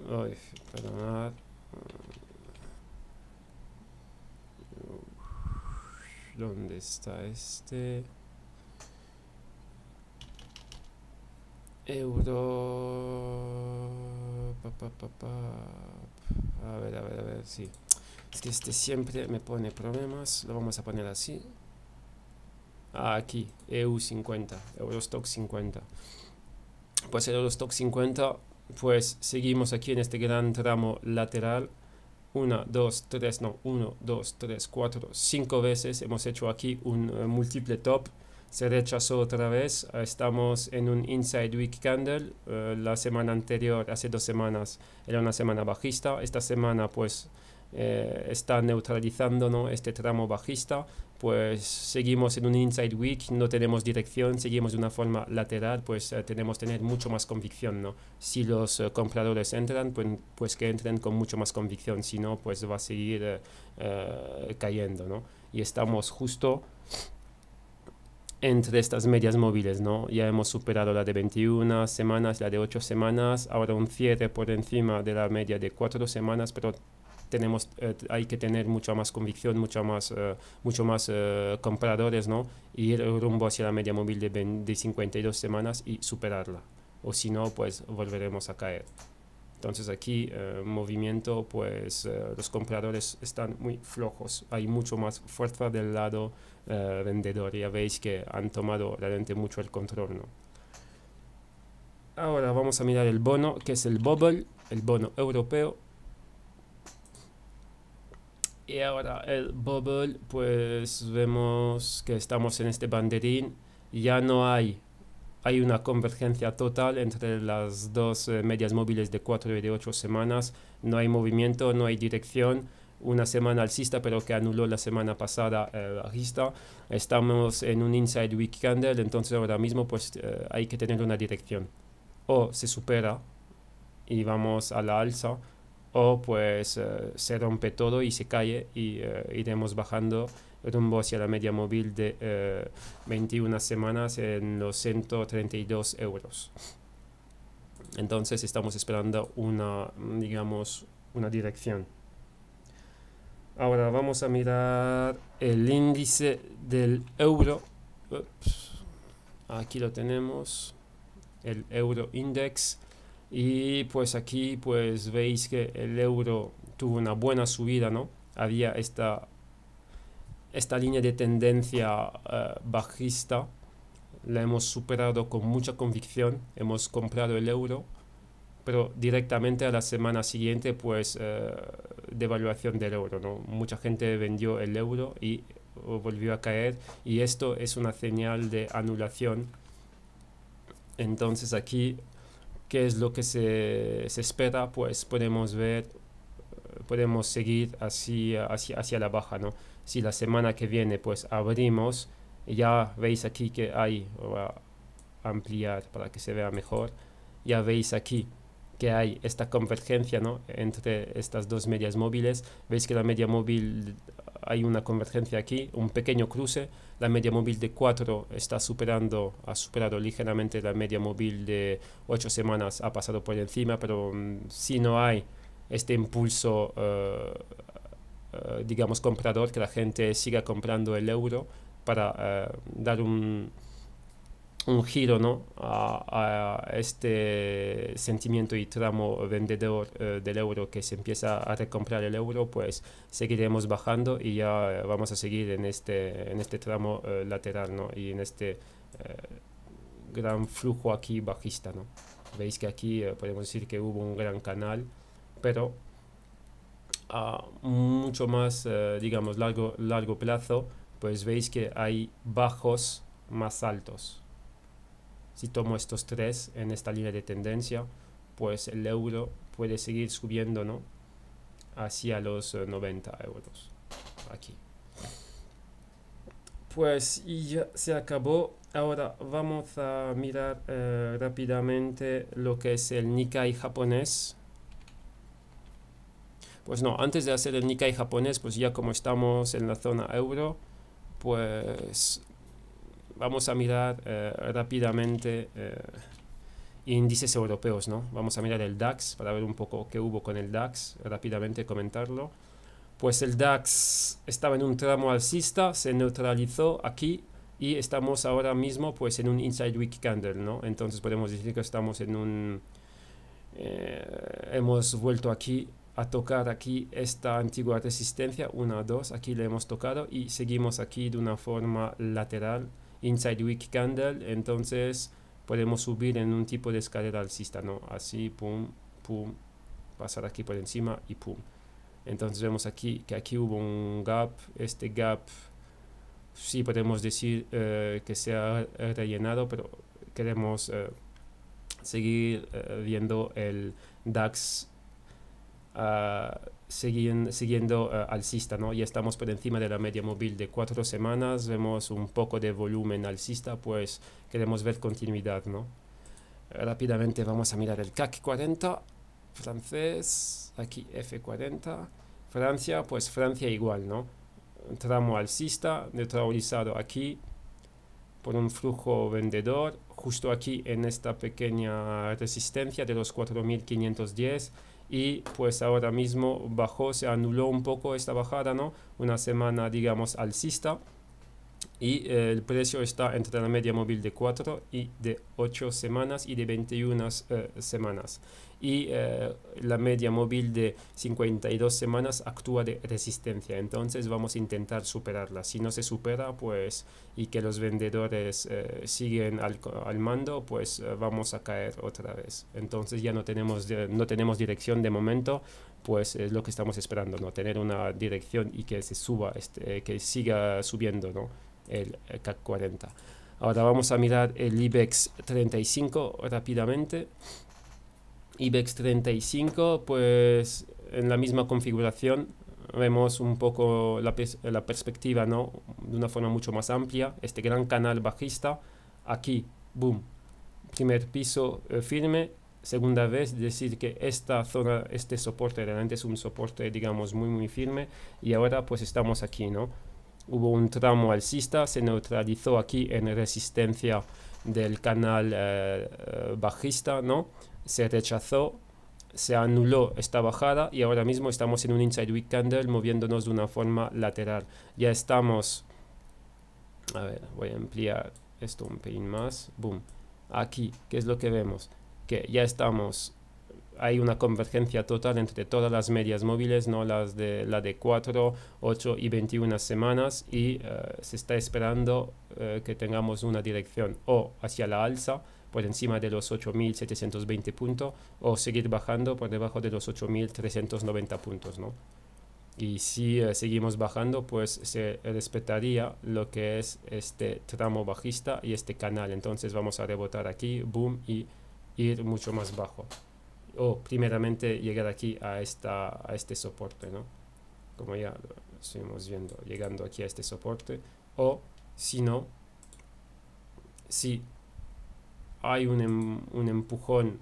Eh, Ay, ¿Dónde está este? Euro... a ver, a ver, a ver, sí. Es que este siempre me pone problemas. Lo vamos a poner así. Ah, aquí, EU50, Eurostock 50. Pues el Eurostock 50, pues seguimos aquí en este gran tramo lateral 1, 2, 3, no, 1, 2, 3, 4, 5 veces hemos hecho aquí un eh, múltiple top, se rechazó otra vez, estamos en un inside week candle, eh, la semana anterior, hace dos semanas, era una semana bajista, esta semana pues eh, está neutralizando ¿no? este tramo bajista, pues seguimos en un inside week, no tenemos dirección, seguimos de una forma lateral, pues eh, tenemos que tener mucho más convicción, ¿no? Si los eh, compradores entran, pues, pues, que entren con mucho más convicción, si no, pues va a seguir cayendo, ¿no? Y estamos justo entre estas medias móviles, ¿no? Ya hemos superado la de 21 semanas, la de 8 semanas, ahora un cierre por encima de la media de 4 semanas, pero tenemos, eh, hay que tener mucha más convicción, eh, mucho más, mucho eh, más compradores, ¿no? ir rumbo hacia la media móvil de, 52 semanas y superarla. O si no, pues volveremos a caer. Entonces aquí movimiento, pues los compradores están muy flojos. Hay mucho más fuerza del lado vendedor. Ya veis que han tomado realmente mucho el control, ¿no? Ahora vamos a mirar el bono, que es el bubble, el bono europeo y ahora el bubble, pues vemos que estamos en este banderín. Ya no hay, hay una convergencia total entre las dos eh, medias móviles de 4 y de 8 semanas. No hay movimiento, no hay dirección. Una semana alcista, pero que anuló la semana pasada eh, alcista. Estamos en un inside week candle, entonces ahora mismo pues eh, hay que tener una dirección. O se supera y vamos a la alza o pues eh, se rompe todo y se cae y eh, iremos bajando rumbo hacia la media móvil de 21 eh, semanas en los 132 euros. Entonces estamos esperando una, digamos, una dirección. Ahora vamos a mirar el índice del euro. Aquí lo tenemos, el euro index y pues aquí pues veis que el euro tuvo una buena subida no había esta esta línea de tendencia eh, bajista la hemos superado con mucha convicción hemos comprado el euro pero directamente a la semana siguiente pues eh, devaluación del euro no mucha gente vendió el euro y volvió a caer y esto es una señal de anulación entonces aquí qué es lo que se, se espera, pues podemos ver, podemos seguir así hacia, hacia la baja, ¿no? Si la semana que viene pues abrimos, ya veis aquí que hay, voy a ampliar para que se vea mejor, ya veis aquí que hay esta convergencia entre estas dos medias móviles. Veis que la media móvil hay una convergencia aquí, un pequeño cruce. La media móvil de 4 está superando, ha superado ligeramente la media móvil de 8 semanas, ha pasado por encima, pero mm, si no hay este impulso, eh, eh, digamos, comprador, que la gente siga comprando el euro para eh, dar un un giro ¿no? a, este sentimiento y tramo vendedor eh, del euro que se empieza a recomprar el euro, pues seguiremos bajando y ya eh, vamos a seguir en este, en este tramo eh, lateral y en este gran flujo aquí bajista. Veis que aquí podemos decir que hubo un gran canal, pero a mucho más, digamos, largo, largo plazo, pues veis que hay bajos más altos. Si tomo estos tres en esta línea de tendencia, pues el euro puede seguir subiendo, ¿no? Hacia los 90 eh, euros. Aquí. Pues ya se acabó. Ahora vamos a mirar eh, rápidamente lo que es el Nikkei japonés. Pues no, antes de hacer el Nikkei japonés, pues ya como estamos en la zona euro, pues vamos a mirar eh, rápidamente eh, índices europeos, ¿no? Vamos a mirar el DAX para ver un poco qué hubo con el DAX, rápidamente comentarlo. Pues el DAX estaba en un tramo alcista, se neutralizó aquí y estamos ahora mismo pues en un inside week candle, ¿no? Entonces podemos decir que estamos en un... Eh, hemos vuelto aquí a tocar aquí esta antigua resistencia, 1, 2, aquí le hemos tocado y seguimos aquí de una forma lateral inside wiki candle, entonces podemos subir en un tipo de escalera alcista, ¿no? Así, pum, pum, pasar aquí por encima y pum. Entonces vemos aquí que aquí hubo un gap, este gap si podemos decir eh, que se ha rellenado, pero queremos eh, seguir eh, viendo el DAX Ah, siguiendo ah, alcista, ¿no? Ya estamos por encima de la media móvil de cuatro semanas, vemos un poco de volumen alcista, pues queremos ver continuidad, ¿no? Ah, rápidamente vamos a mirar el CAC 40 francés, aquí F40, Francia, pues Francia igual, ¿no? Tramo alcista, neutralizado aquí por un flujo vendedor, justo aquí en esta pequeña resistencia de los 4510 y pues ahora mismo bajó, se anuló un poco esta bajada, ¿no? Una semana, digamos, alcista y eh, el precio está entre la media móvil de 4 y de 8 semanas y de 21 eh, semanas. Y eh, la media móvil de 52 semanas actúa de resistencia, entonces vamos a intentar superarla. Si no se supera, pues y que los vendedores siguen al, al, mando, pues vamos a caer otra vez. Entonces ya no tenemos, no tenemos dirección de momento, pues es lo que estamos esperando, ¿no? Tener una dirección y que se suba, este, que siga subiendo, ¿no? el CAC 40. Ahora vamos a mirar el IBEX 35 rápidamente. IBEX 35, pues en la misma configuración vemos un poco la, perspectiva, ¿no? De una forma mucho más amplia. Este gran canal bajista, aquí, boom, primer piso eh, firme, segunda vez decir que esta zona, este soporte realmente es un soporte, digamos, muy, muy firme y ahora pues estamos aquí, ¿no? hubo un tramo alcista, se neutralizó aquí en resistencia del canal eh, eh, bajista, ¿no? Se rechazó, se anuló esta bajada y ahora mismo estamos en un inside weak candle moviéndonos de una forma lateral. Ya estamos, a ver, voy a ampliar esto un pelín más, boom, aquí, ¿qué es lo que vemos? Que ya estamos hay una convergencia total entre todas las medias móviles, no las de la de 4, 8 y 21 semanas y eh, se está esperando eh, que tengamos una dirección o hacia la alza por encima de los 8.720 puntos o seguir bajando por debajo de los 8.390 puntos, ¿no? Y si eh, seguimos bajando, pues se respetaría lo que es este tramo bajista y este canal. Entonces vamos a rebotar aquí, boom, y ir mucho más bajo o primeramente llegar aquí a, esta, a este soporte, ¿no? Como ya lo viendo, llegando aquí a este soporte. O si no, si hay un, em, empujón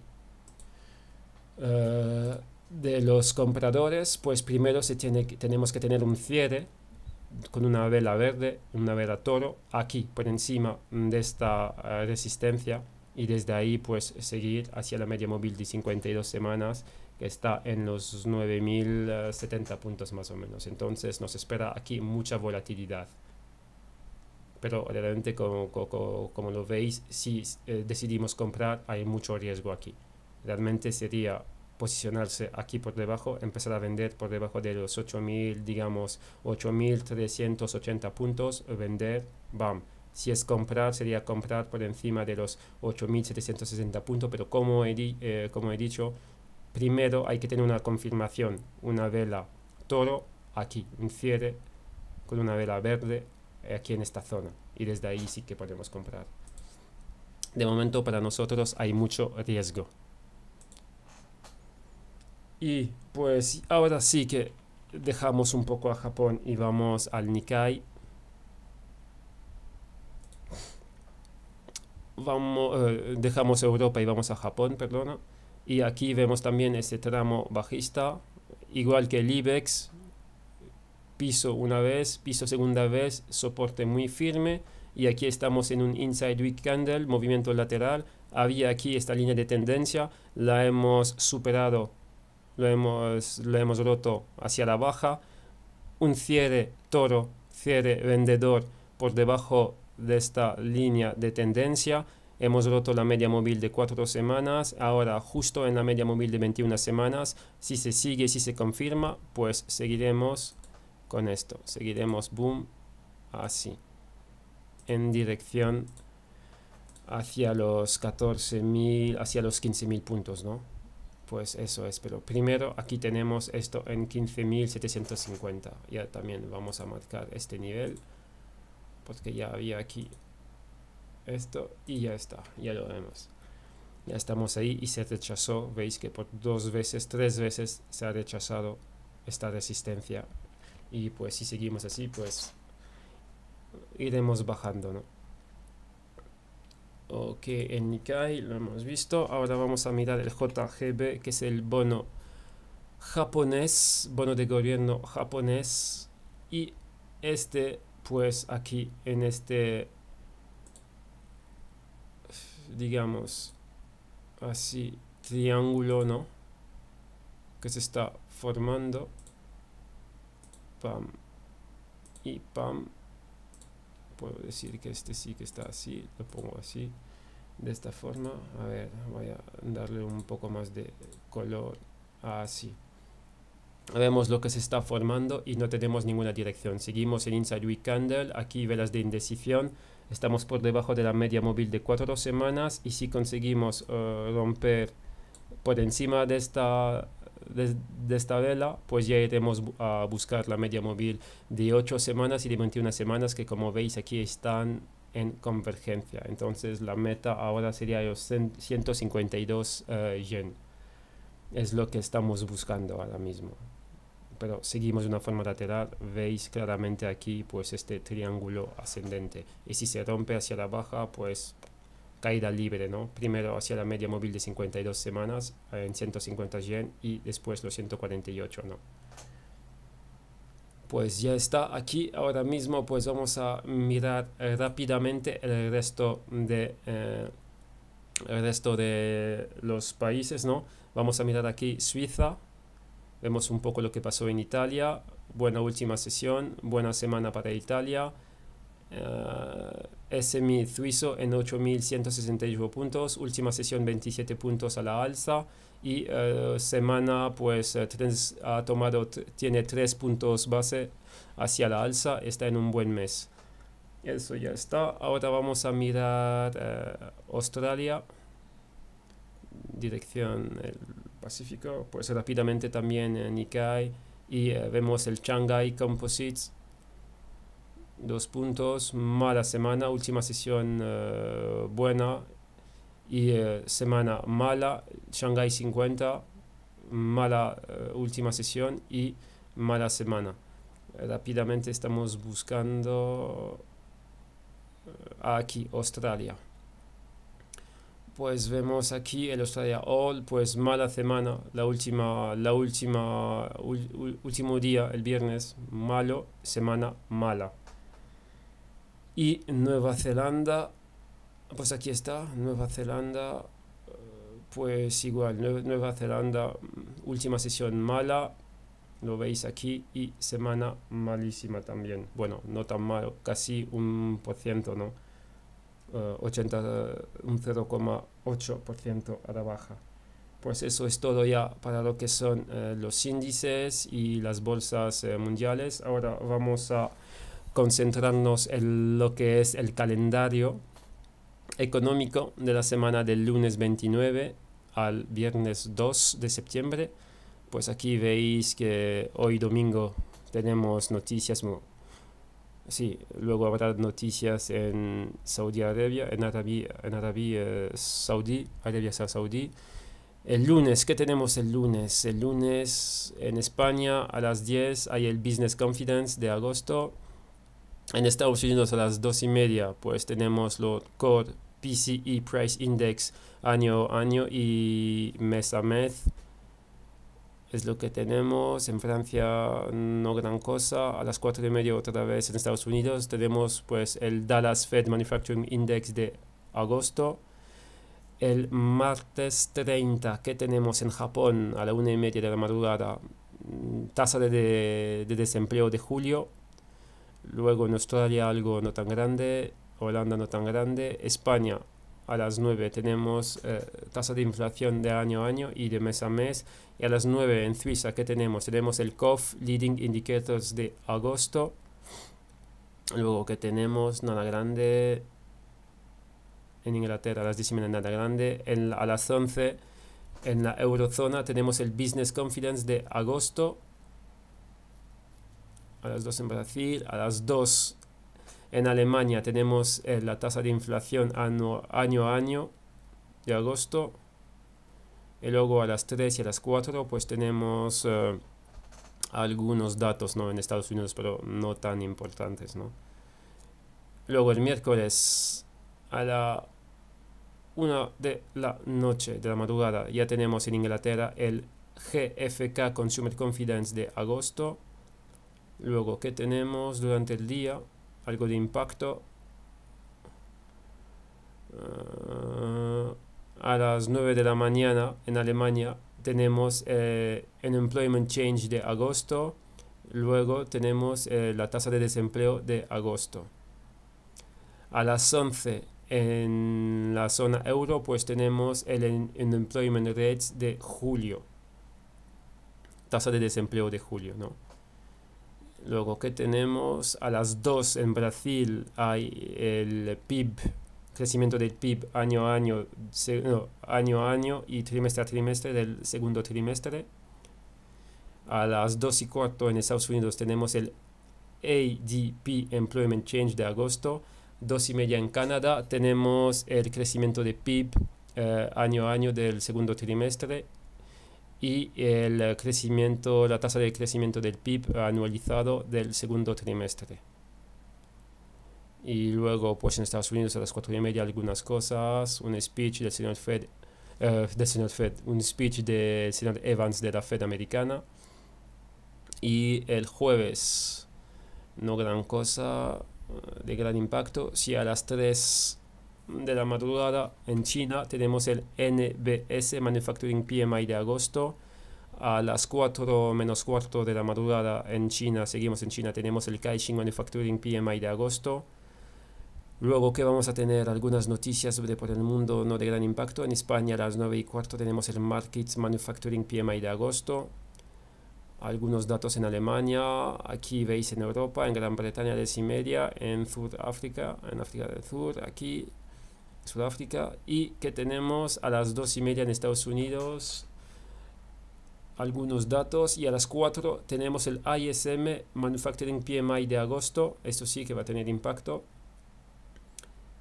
eh, de los compradores, pues primero se tiene que, tenemos que tener un cierre con una vela verde, una vela toro, aquí, por encima de esta eh, resistencia y desde ahí pues seguir hacia la media móvil de 52 semanas que está en los 9.070 puntos más o menos. Entonces nos espera aquí mucha volatilidad. Pero realmente como, como, como lo veis, si eh, decidimos comprar hay mucho riesgo aquí. Realmente sería posicionarse aquí por debajo, empezar a vender por debajo de los 8.000, digamos 8.380 puntos, vender, bam, si es comprar, sería comprar por encima de los 8.760 puntos, pero como he, eh, como he dicho, primero hay que tener una confirmación, una vela toro aquí, un cierre con una vela verde aquí en esta zona y desde ahí sí que podemos comprar. De momento para nosotros hay mucho riesgo. Y pues ahora sí que dejamos un poco a Japón y vamos al Nikkei vamos, eh, dejamos Europa y vamos a Japón, perdona. Y aquí vemos también este tramo bajista, igual que el IBEX, piso una vez, piso segunda vez, soporte muy firme. Y aquí estamos en un inside weak candle, movimiento lateral. Había aquí esta línea de tendencia, la hemos superado, lo hemos, lo hemos roto hacia la baja. Un cierre toro, cierre vendedor por debajo de esta línea de tendencia. Hemos roto la media móvil de 4 semanas, ahora justo en la media móvil de 21 semanas. Si se sigue, si se confirma, pues seguiremos con esto. Seguiremos boom así, en dirección hacia los 14.000, hacia los 15.000 puntos, ¿no? Pues eso es, pero primero aquí tenemos esto en 15.750. Ya también vamos a marcar este nivel porque pues ya había aquí esto y ya está, ya lo vemos. Ya estamos ahí y se rechazó, veis que por dos veces, tres veces se ha rechazado esta resistencia. Y pues si seguimos así, pues iremos bajando, ¿no? Ok, en Nikkei lo hemos visto. Ahora vamos a mirar el JGB, que es el bono japonés, bono de gobierno japonés. Y este pues aquí en este digamos así triángulo no que se está formando pam y pam puedo decir que este sí que está así lo pongo así de esta forma a ver voy a darle un poco más de color así ah, vemos lo que se está formando y no tenemos ninguna dirección. Seguimos en Inside Week Candle, aquí velas de indecisión, estamos por debajo de la media móvil de cuatro semanas y si conseguimos eh, romper por encima de esta, de, esta vela, pues ya iremos a buscar la media móvil de 8 semanas y de 21 semanas que como veis aquí están en convergencia. Entonces la meta ahora sería los 152 eh, yen. Es lo que estamos buscando ahora mismo pero seguimos de una forma lateral, veis claramente aquí pues este triángulo ascendente. Y si se rompe hacia la baja, pues caída libre, ¿no? Primero hacia la media móvil de 52 semanas en 150 yen y después los 148, ¿no? Pues ya está aquí, ahora mismo pues vamos a mirar eh, rápidamente el resto de... Eh, el resto de los países, ¿no? Vamos a mirar aquí Suiza, Vemos un poco lo que pasó en Italia. Buena última sesión, buena semana para Italia. Eh, SMI suizo en 8.161 puntos, última sesión 27 puntos a la alza y eh, semana pues eh, ha tomado, tiene 3 puntos base hacia la alza, está en un buen mes. Eso ya está. Ahora vamos a mirar Australia, dirección pues rápidamente también eh, Nikkei y eh, vemos el Shanghai Composites. Dos puntos, mala semana, última sesión eh, buena y semana mala, Shanghai 50, mala última sesión y mala semana. Rápidamente estamos buscando aquí Australia pues vemos aquí el Australia All, pues mala semana, la última, la última, último día, el viernes, malo, semana mala. Y Nueva Zelanda, pues aquí está, Nueva Zelanda, eh, pues igual, Nueva Zelanda, mm, última sesión mala, lo veis aquí, y semana malísima también. Bueno, no tan malo, casi un por ciento, ¿no? 80, eh, eh, un 0,8% a la baja. Pues eso es todo ya para lo que son eh, los índices y las bolsas mundiales. Ahora vamos a concentrarnos en lo que es el calendario económico de la semana del lunes 29 al viernes 2 de septiembre. Pues aquí veis que hoy domingo tenemos noticias muy Sí, luego habrá noticias en Saudi Arabia, en Arabia, en eh, Saudí, Arabia Saudí. El lunes, ¿qué tenemos el lunes? El lunes en España a las 10 hay el Business Confidence de agosto. En Estados Unidos a las 2 y media, pues tenemos los core PCE Price Index año a año y mes a mes es lo que tenemos. En Francia no gran cosa. A las cuatro y media otra vez en Estados Unidos tenemos pues el Dallas Fed Manufacturing Index de agosto. El martes 30 que tenemos en Japón a la una y media de la madrugada mm, tasa de desempleo de julio. Luego en Australia algo no tan grande, Holanda no tan grande, España a las 9 tenemos eh, tasa de inflación de año a año y de mes a mes. Y a las 9 en Suiza, ¿qué tenemos? Tenemos el COF, Leading Indicators de agosto. Luego que tenemos nada grande en Inglaterra, a las 10 nada grande. En a las 11 en la eurozona tenemos el Business Confidence de agosto. A las 2 en Brasil, a las 2 en Alemania tenemos eh, la tasa de inflación año, año, a año de agosto. Y luego a las 3 y a las 4 pues tenemos eh, algunos datos ¿no? en Estados Unidos, pero no tan importantes. Luego el miércoles a la 1 de la noche, de la madrugada, ya tenemos en Inglaterra el GFK Consumer Confidence de agosto. Luego, ¿qué tenemos durante el día? algo de impacto. Eh, a las 9 de la mañana en Alemania tenemos eh, el employment change de agosto, luego tenemos eh, la tasa de desempleo de agosto. A las 11 en la zona euro pues tenemos el, unemployment employment rates de julio, tasa de desempleo de julio, ¿no? Luego, que tenemos? A las 2 en Brasil hay el PIB, crecimiento del PIB año a año, año a año y trimestre a trimestre del segundo trimestre. A las 2 y cuarto en Estados Unidos tenemos el ADP Employment Change de agosto. 2 y media en Canadá tenemos el crecimiento de PIB eh, año a año del segundo trimestre y el crecimiento, la tasa de crecimiento del PIB anualizado del segundo trimestre. Y luego, pues en Estados Unidos a las cuatro y media algunas cosas, un speech del señor Fed, eh, del señor Fed, un speech del señor Evans de la Fed americana. Y el jueves, no gran cosa eh, de gran impacto, si a las 3 de la madrugada en China tenemos el NBS Manufacturing PMI de agosto. A las 4 menos cuarto de la madrugada en China, seguimos en China, tenemos el Kaixin Manufacturing PMI de agosto. Luego que vamos a tener algunas noticias sobre por el mundo no de gran impacto. En España a las 9 y cuarto tenemos el Markets Manufacturing PMI de agosto. Algunos datos en Alemania, aquí veis en Europa, en Gran Bretaña 10 y media, en Sudáfrica, en África del Sur, aquí Sudáfrica, y que tenemos a las dos y media en Estados Unidos algunos datos y a las 4 tenemos el ISM Manufacturing PMI de agosto, esto sí que va a tener impacto.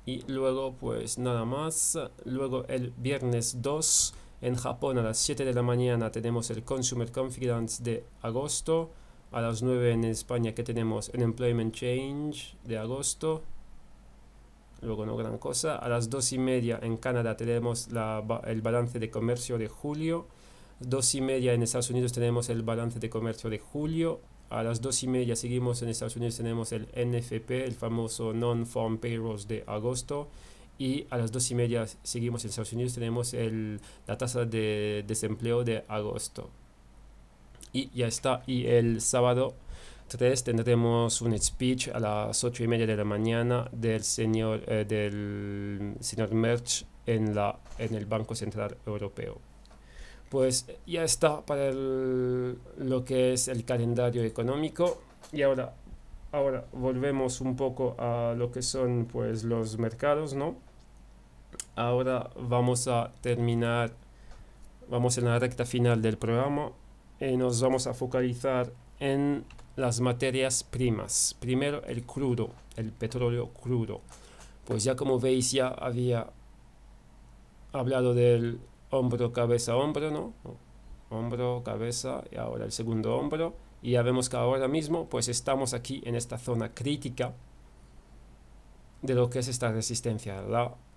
Y luego pues nada más, luego el viernes 2 en Japón a las 7 de la mañana tenemos el Consumer Confidence de agosto, a las 9 en España que tenemos el Employment Change de agosto, luego no gran cosa. A las dos y media en Canadá tenemos la, el balance de comercio de julio. Dos y media en Estados Unidos tenemos el balance de comercio de julio. A las dos y media seguimos en Estados Unidos tenemos el NFP, el famoso Non-Farm Payrolls de agosto. Y a las dos y media seguimos en Estados Unidos tenemos el, la tasa de desempleo de agosto. Y ya está. Y el sábado tendremos un speech a las 8 y media de la mañana del señor, eh, del señor Merch en, la, en el Banco Central Europeo. Pues ya está para lo que es el calendario económico y ahora, ahora volvemos un poco a lo que son pues los mercados, ¿no? Ahora vamos a terminar, vamos en la recta final del programa y nos vamos a focalizar en las materias primas. Primero el crudo, el petróleo crudo. Pues ya como veis ya había hablado del hombro, cabeza, hombro, ¿no? Hombro, cabeza y ahora el segundo hombro. Y ya vemos que ahora mismo pues estamos aquí en esta zona crítica de lo que es esta resistencia.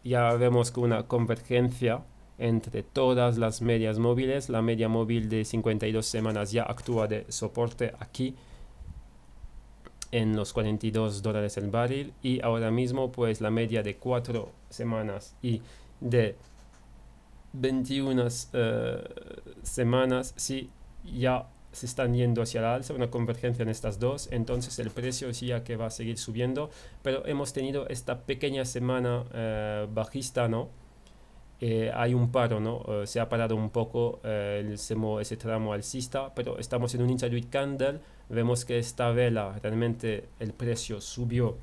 Ya vemos que una convergencia entre todas las medias móviles. La media móvil de 52 semanas ya actúa de soporte aquí en los 42 dólares el barril y ahora mismo pues la media de 4 semanas y de 21 eh, semanas sí ya se están yendo hacia la alza, una convergencia en estas dos, entonces el precio sí ya que va a seguir subiendo, pero hemos tenido esta pequeña semana eh, bajista, ¿no? Eh, hay un paro, ¿no? se ha parado un poco el, ese tramo alcista, pero estamos en un interlude candle vemos que esta vela realmente el precio subió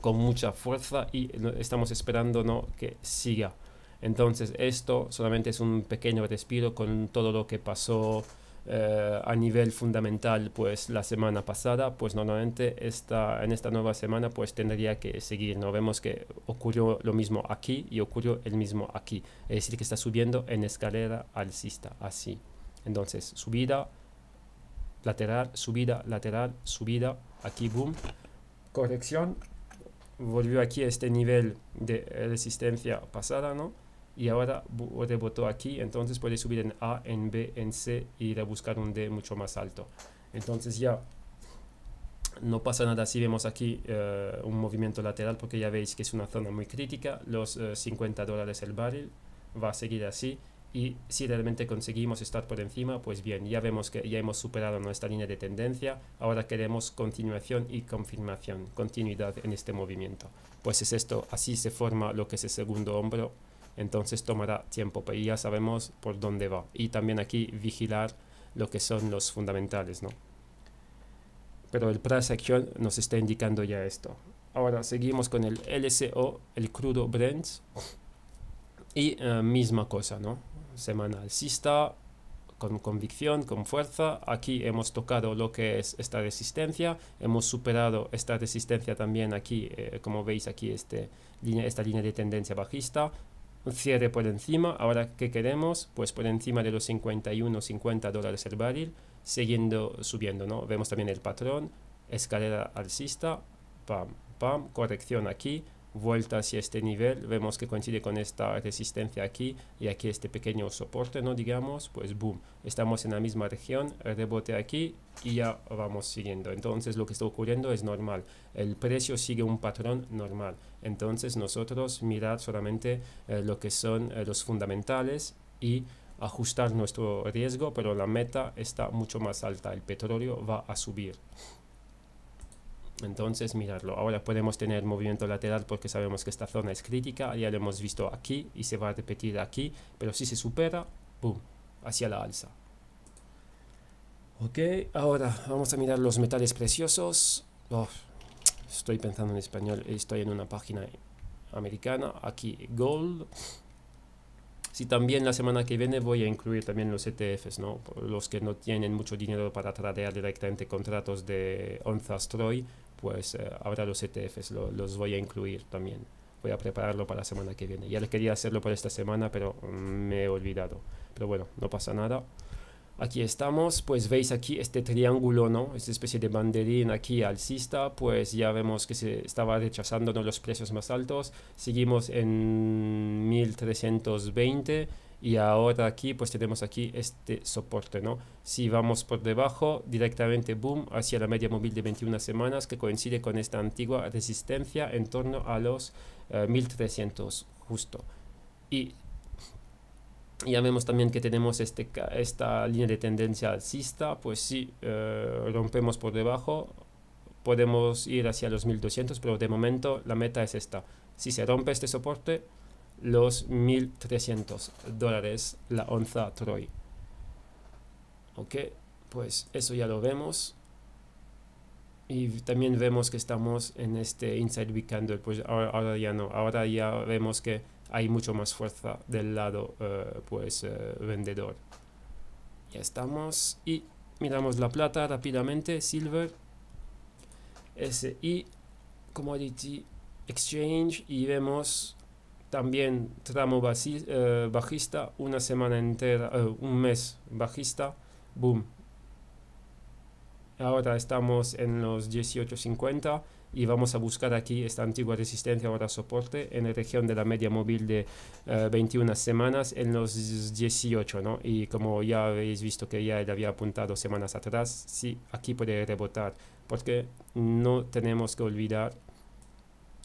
con mucha fuerza y estamos esperando ¿no? que siga. Entonces esto solamente es un pequeño respiro con todo lo que pasó eh, a nivel fundamental pues la semana pasada, pues normalmente esta, en esta nueva semana pues tendría que seguir. No vemos que ocurrió lo mismo aquí y ocurrió el mismo aquí. Es decir, que está subiendo en escalera alcista, así. Entonces subida, lateral, subida, lateral, subida, aquí boom, corrección, volvió aquí a este nivel de resistencia pasada, ¿no? Y ahora rebotó aquí, entonces puede subir en A, en B, en C y ir a buscar un D mucho más alto. Entonces ya no pasa nada si vemos aquí eh, un movimiento lateral porque ya veis que es una zona muy crítica, los 50 eh, dólares el barril, va a seguir así y si realmente conseguimos estar por encima, pues bien, ya vemos que ya hemos superado nuestra línea de tendencia, ahora queremos continuación y confirmación, continuidad en este movimiento. Pues es esto, así se forma lo que es el segundo hombro, entonces tomará tiempo, pero ya sabemos por dónde va. Y también aquí vigilar lo que son los fundamentales, ¿no? Pero el price action nos está indicando ya esto. Ahora seguimos con el LCO, el crudo Brent, y eh, misma cosa, ¿no? semana alcista, con convicción, con fuerza. Aquí hemos tocado lo que es esta resistencia, hemos superado esta resistencia también aquí, eh, como veis aquí este, esta línea de tendencia bajista. Cierre por encima, ahora ¿qué queremos? Pues por encima de los 51, 50 dólares el barril, siguiendo subiendo, ¿no? Vemos también el patrón, escalera alcista, pam, pam, corrección aquí, Vuelta hacia este nivel, vemos que coincide con esta resistencia aquí y aquí este pequeño soporte, ¿no? Digamos, pues boom, estamos en la misma región, rebote aquí y ya vamos siguiendo. Entonces lo que está ocurriendo es normal, el precio sigue un patrón normal. Entonces nosotros mirar solamente eh, lo que son eh, los fundamentales y ajustar nuestro riesgo, pero la meta está mucho más alta, el petróleo va a subir. Entonces, mirarlo. Ahora podemos tener movimiento lateral porque sabemos que esta zona es crítica. Ya lo hemos visto aquí y se va a repetir aquí. Pero si se supera, boom, hacia la alza. Ok, ahora vamos a mirar los metales preciosos. estoy pensando en español. Estoy en una página americana. Aquí, gold. Si también la semana que viene voy a incluir también los ETFs, ¿no? Los que no tienen mucho dinero para tradear directamente contratos de onzas Troy pues eh, ahora los ETFs los voy a incluir también. Voy a prepararlo para la semana que viene. Ya les quería hacerlo para esta semana, pero me he olvidado. Pero bueno, no pasa nada. Aquí estamos, pues veis aquí este triángulo, ¿no? Esta especie de banderín aquí alcista, pues ya vemos que se estaba rechazando los precios más altos. Seguimos en 1320 y ahora aquí pues tenemos aquí este soporte no si vamos por debajo directamente boom hacia la media móvil de 21 semanas que coincide con esta antigua resistencia en torno a los 1300 eh, justo y ya vemos también que tenemos este, esta línea de tendencia alcista, pues si eh, rompemos por debajo, podemos ir hacia los 1200, pero de momento la meta es esta. Si se rompe este soporte, los 1.300 dólares la onza Troy. Ok, pues eso ya lo vemos. Y también vemos que estamos en este Inside Week pues ahora, ya no, ahora ya vemos que hay mucho más fuerza del lado eh, pues eh, vendedor. Ya estamos y miramos la plata rápidamente, silver, SI, commodity exchange y vemos también tramo eh, bajista, una semana entera, eh, un mes bajista, boom. Ahora estamos en los 18.50 y vamos a buscar aquí esta antigua resistencia ahora soporte en la región de la media móvil de 21 eh, semanas en los 18, ¿no? Y como ya habéis visto que ya él había apuntado semanas atrás, sí, aquí puede rebotar porque no tenemos que olvidar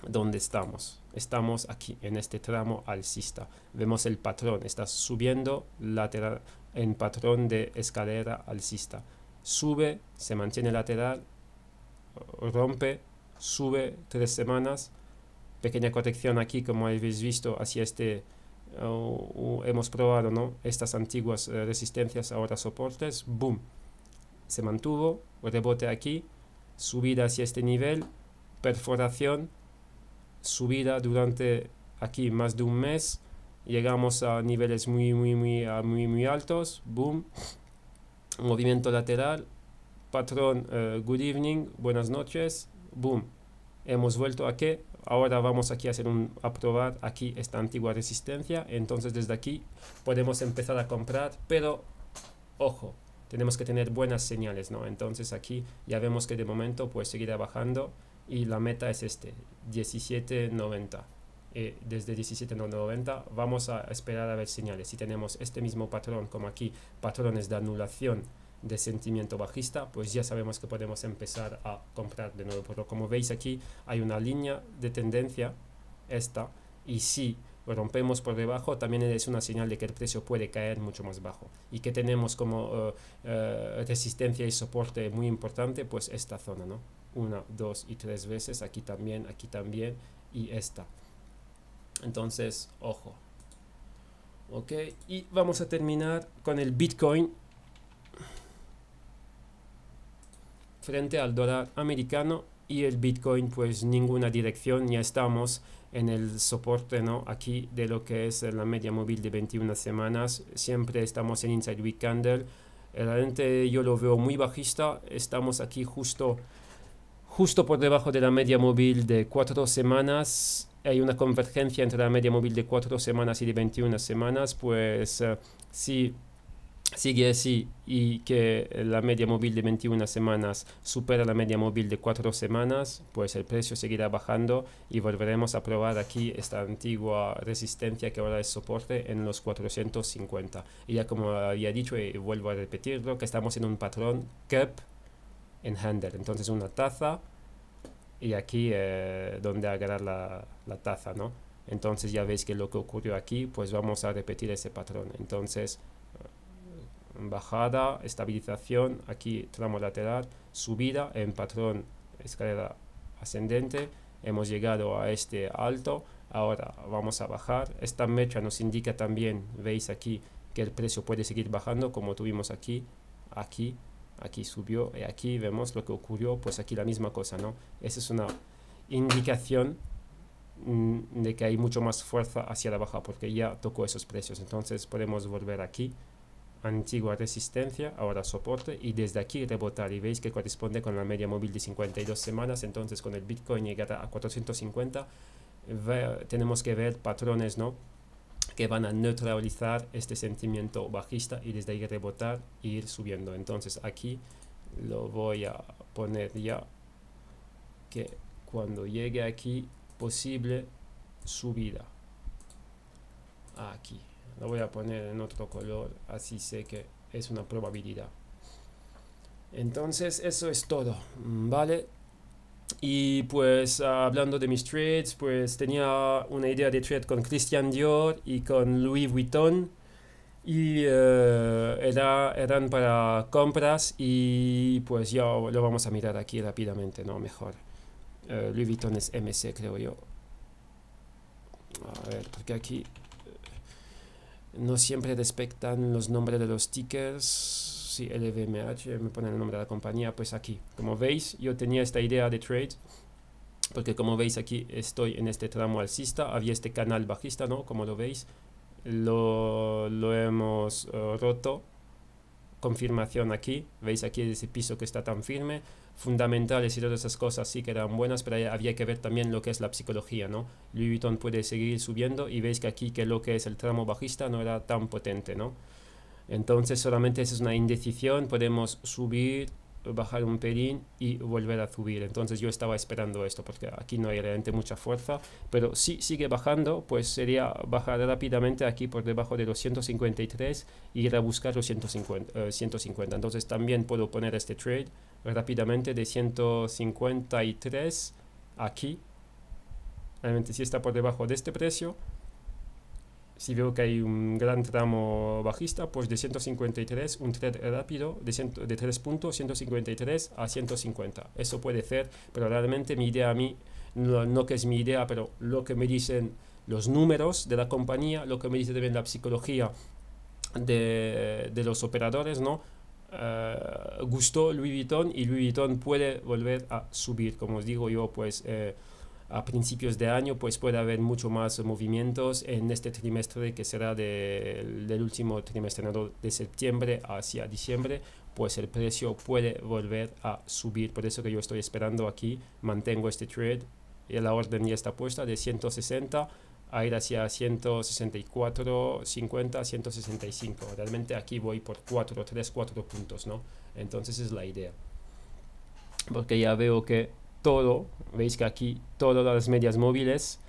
donde estamos. Estamos aquí en este tramo alcista. Vemos el patrón, está subiendo lateral en patrón de escalera alcista. Sube, se mantiene lateral, rompe, sube tres semanas. Pequeña corrección aquí, como habéis visto, hacia este uh, uh, hemos probado, ¿no? Estas antiguas eh, resistencias ahora soportes, boom. Se mantuvo, rebote aquí, subida hacia este nivel, perforación, subida durante aquí más de un mes, llegamos a niveles muy, muy, muy, ah, muy, muy altos, boom, movimiento lateral, patrón eh, good evening, buenas noches, boom, hemos vuelto a que ahora vamos aquí a hacer un a probar aquí esta antigua resistencia, entonces desde aquí podemos empezar a comprar, pero ojo, tenemos que tener buenas señales, ¿no? Entonces aquí ya vemos que de momento pues seguirá bajando y la meta es este, 17.90. Eh, desde 17.90 vamos a esperar a ver señales. Si tenemos este mismo patrón como aquí, patrones de anulación de sentimiento bajista, pues ya sabemos que podemos empezar a comprar de nuevo. Pero como veis aquí hay una línea de tendencia, esta, y si rompemos por debajo también es una señal de que el precio puede caer mucho más bajo y que tenemos como eh, eh, resistencia y soporte muy importante pues esta zona, ¿no? una, dos y tres veces, aquí también, aquí también y esta. Entonces, ojo. Ok, y vamos a terminar con el Bitcoin frente al dólar americano y el Bitcoin pues ninguna dirección, ya estamos en el soporte ¿no? aquí de lo que es la media móvil de 21 semanas, siempre estamos en Inside Week Candle, realmente yo lo veo muy bajista, estamos aquí justo justo por debajo de la media móvil de cuatro semanas. Hay una convergencia entre la media móvil de cuatro semanas y de 21 semanas, pues eh, si sigue así y que la media móvil de 21 semanas supera la media móvil de 4 semanas, pues el precio seguirá bajando y volveremos a probar aquí esta antigua resistencia que ahora es soporte en los 450. Y ya como había dicho y vuelvo a repetirlo, que estamos en un patrón CUP en handle. Entonces una taza y aquí eh, donde agarrar la, la, taza, ¿no? Entonces ya veis que lo que ocurrió aquí, pues vamos a repetir ese patrón. Entonces, eh, bajada, estabilización, aquí tramo lateral, subida en patrón escalera ascendente, hemos llegado a este alto, ahora vamos a bajar. Esta mecha nos indica también, veis aquí, que el precio puede seguir bajando como tuvimos aquí, aquí aquí subió y eh, aquí vemos lo que ocurrió, pues aquí la misma cosa, ¿no? Esa es una indicación mm, de que hay mucho más fuerza hacia la baja porque ya tocó esos precios. Entonces podemos volver aquí, antigua resistencia, ahora soporte y desde aquí rebotar y veis que corresponde con la media móvil de 52 semanas, entonces con el Bitcoin llegará a 450 tenemos que ver patrones, ¿no? que van a neutralizar este sentimiento bajista y desde ahí rebotar e ir subiendo. Entonces aquí lo voy a poner ya que cuando llegue aquí posible subida aquí lo voy a poner en otro color así sé que es una probabilidad entonces eso es todo vale y pues hablando de mis trades, pues tenía una idea de trade con Christian Dior y con Louis Vuitton. Y eh, era, eran para compras y pues ya lo vamos a mirar aquí rápidamente, ¿no? Mejor. Eh, Louis Vuitton es MC, creo yo. A ver, porque aquí eh, no siempre respetan los nombres de los tickers si LVMH e eh, me ponen el nombre de la compañía, pues aquí. Como veis, yo tenía esta idea de trade, porque como veis aquí estoy en este tramo alcista, había este canal bajista, ¿no? Como lo veis, lo, lo hemos eh, roto. Confirmación aquí, veis aquí ese piso que está tan firme, fundamentales y todas esas cosas sí que eran buenas, pero había que ver también lo que es la psicología, ¿no? Louis Vuitton puede seguir subiendo y veis que aquí que lo que es el tramo bajista no era tan potente, ¿no? Entonces solamente esa es una indecisión, podemos subir, bajar un pelín y volver a subir. Entonces yo estaba esperando esto porque aquí no hay realmente mucha fuerza, pero si sigue bajando, pues sería bajar rápidamente aquí por debajo de los 153 y ir a buscar los 150. 150. Eh, Entonces también puedo poner este trade rápidamente de 153 aquí. Realmente si está por debajo de este precio, si veo que hay un gran tramo bajista, pues de 153 un trade rápido de, de 3 puntos, 153 a 150. Eso puede ser, pero realmente mi idea a mí, no, no, que es mi idea, pero lo que me dicen los números de la compañía, lo que me dice también la psicología de, de los operadores, ¿no? Eh, gustó Louis Vuitton y Louis Vuitton puede volver a subir. Como os digo yo, pues... Eh, a principios de año pues puede haber mucho más movimientos en este trimestre que será del último trimestre de septiembre hacia diciembre pues el precio puede volver a subir por eso que yo estoy esperando aquí mantengo este trade y la orden ya está puesta de 160 a ir hacia 164 50 165 realmente aquí voy por 4 3 4 puntos no entonces es la idea porque ya veo que todo, veis que aquí todas las medias móviles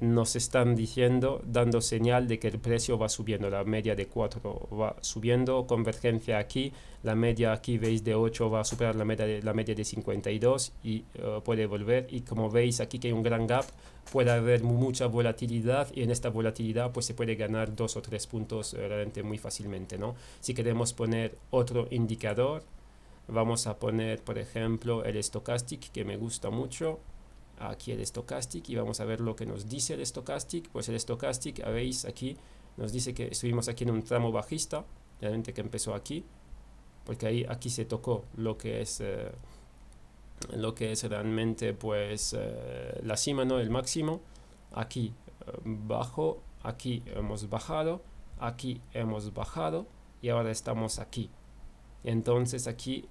nos están diciendo, dando señal de que el precio va subiendo, la media de 4 va subiendo, convergencia aquí, la media aquí veis de 8 va a superar la media de, la media de 52 y eh, puede volver y como veis aquí que hay un gran gap, puede haber mucha volatilidad y en esta volatilidad pues se puede ganar 2 o 3 puntos eh, realmente muy fácilmente, ¿no? Si queremos poner otro indicador, Vamos a poner, por ejemplo, el stochastic que me gusta mucho. Aquí el stochastic y vamos a ver lo que nos dice el stochastic. Pues el stochastic, veis aquí, nos dice que estuvimos aquí en un tramo bajista, realmente que empezó aquí, porque ahí aquí se tocó lo que es eh, lo que es realmente pues eh, la cima, no el máximo. Aquí eh, bajo, aquí hemos bajado, aquí hemos bajado y ahora estamos aquí. Entonces aquí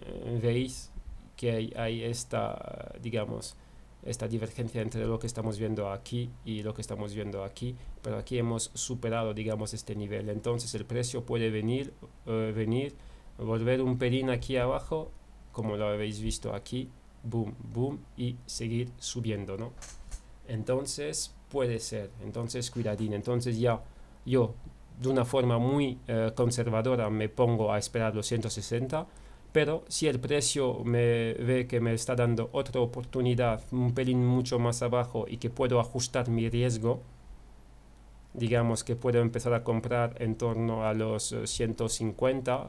eh, veis que hay, hay, esta, digamos, esta divergencia entre lo que estamos viendo aquí y lo que estamos viendo aquí, pero aquí hemos superado, digamos, este nivel. Entonces el precio puede venir, eh, venir, volver un pelín aquí abajo, como lo habéis visto aquí, boom, boom, y seguir subiendo, ¿no? Entonces puede ser, entonces cuidadín, entonces ya yo de una forma muy eh, conservadora me pongo a esperar los 160 pero si el precio me ve que me está dando otra oportunidad un pelín mucho más abajo y que puedo ajustar mi riesgo, digamos que puedo empezar a comprar en torno a los 150 eh,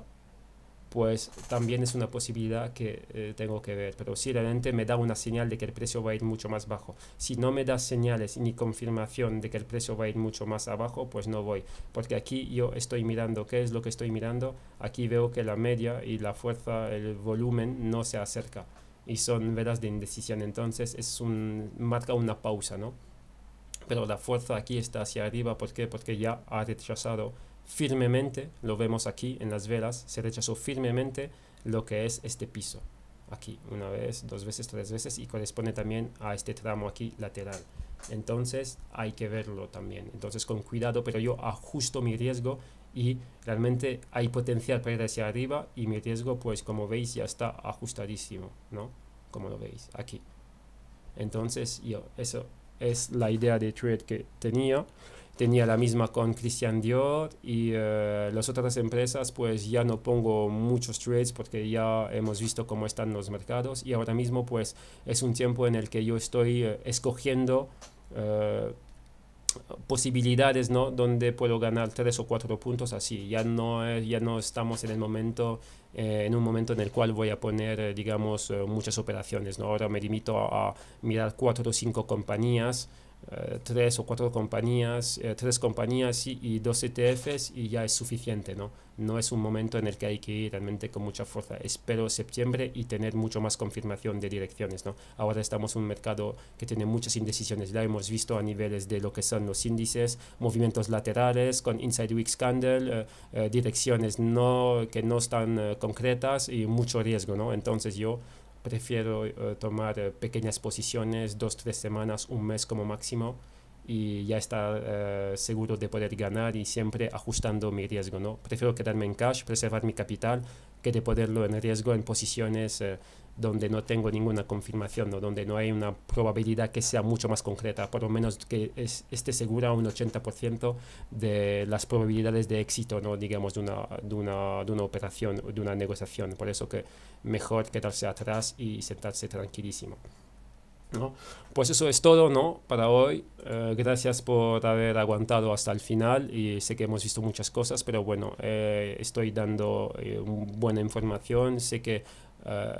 pues también es una posibilidad que eh, tengo que ver. Pero si realmente me da una señal de que el precio va a ir mucho más bajo, si no me da señales ni confirmación de que el precio va a ir mucho más abajo, pues no voy. Porque aquí yo estoy mirando, ¿qué es lo que estoy mirando? Aquí veo que la media y la fuerza, el volumen no se acerca y son velas de indecisión. Entonces es un, marca una pausa, ¿no? Pero la fuerza aquí está hacia arriba, ¿por qué? Porque ya ha rechazado firmemente, lo vemos aquí en las velas, se rechazó firmemente lo que es este piso. Aquí, una vez, dos veces, tres veces y corresponde también a este tramo aquí lateral. Entonces hay que verlo también. Entonces con cuidado, pero yo ajusto mi riesgo y realmente hay potencial para ir hacia arriba y mi riesgo, pues como veis, ya está ajustadísimo, ¿no? Como lo veis aquí. Entonces yo, eso es la idea de trade que tenía tenía la misma con Christian Dior y eh, las otras empresas pues ya no pongo muchos trades porque ya hemos visto cómo están los mercados y ahora mismo pues es un tiempo en el que yo estoy eh, escogiendo eh, posibilidades ¿no? donde puedo ganar tres o cuatro puntos así ya no ya no estamos en el momento en un momento en el cual voy a poner digamos muchas operaciones ¿no? ahora me limito a, a mirar cuatro o cinco compañías eh, tres o cuatro compañías, eh, tres compañías y, dos ETFs y ya es suficiente, ¿no? No es un momento en el que hay que ir realmente con mucha fuerza. Espero septiembre y tener mucho más confirmación de direcciones, ¿no? Ahora estamos en un mercado que tiene muchas indecisiones. ya hemos visto a niveles de lo que son los índices, movimientos laterales con Inside Week Scandal, eh, direcciones no, que no están concretas y mucho riesgo, ¿no? Entonces yo prefiero eh, tomar eh, pequeñas posiciones, dos, tres semanas, un mes como máximo, y ya estar eh, seguro de poder ganar y siempre ajustando mi riesgo. ¿no? Prefiero quedarme en cash, preservar mi capital, que de ponerlo en riesgo en posiciones donde no tengo ninguna confirmación o donde no hay una probabilidad que sea mucho más concreta, por lo menos que es, esté segura un 80% de las probabilidades de éxito, ¿no? digamos, de una, de, una, de una operación, de una negociación. Por eso que mejor quedarse atrás y sentarse tranquilísimo. ¿no? Pues eso es todo ¿no? para hoy. Eh, gracias por haber aguantado hasta el final y sé que hemos visto muchas cosas, pero bueno, eh, estoy dando eh, buena información. Sé que eh,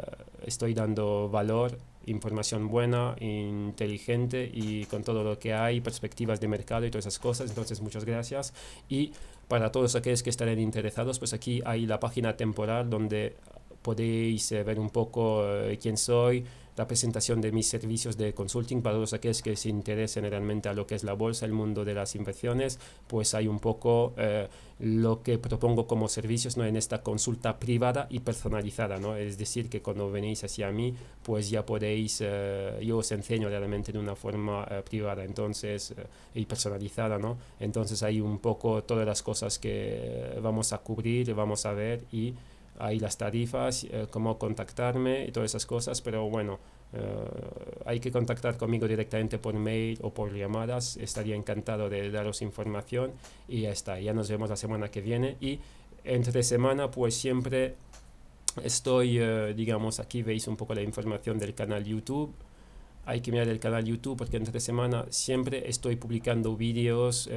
estoy dando valor, información buena, inteligente y con todo lo que hay, perspectivas de mercado y todas esas cosas. Entonces, muchas gracias. Y para todos aquellos que estén interesados, pues aquí hay la página temporal donde podéis eh, ver un poco eh, quién soy, la presentación de mis servicios de consulting para los aquellos que se interesen realmente a lo que es la bolsa, el mundo de las inversiones, pues hay un poco eh, lo que propongo como servicios ¿no? en esta consulta privada y personalizada, ¿no? es decir, que cuando venís hacia mí, pues ya podéis, eh, yo os enseño realmente de una forma eh, privada entonces y personalizada, ¿no? entonces hay un poco todas las cosas que vamos a cubrir, vamos a ver y hay las tarifas, eh, cómo contactarme y todas esas cosas, pero bueno, eh, hay que contactar conmigo directamente por mail o por llamadas, estaría encantado de daros información y ya está, ya nos vemos la semana que viene y entre semana pues siempre estoy, eh, digamos, aquí veis un poco la información del canal YouTube, hay que mirar el canal YouTube porque entre semana siempre estoy publicando vídeos,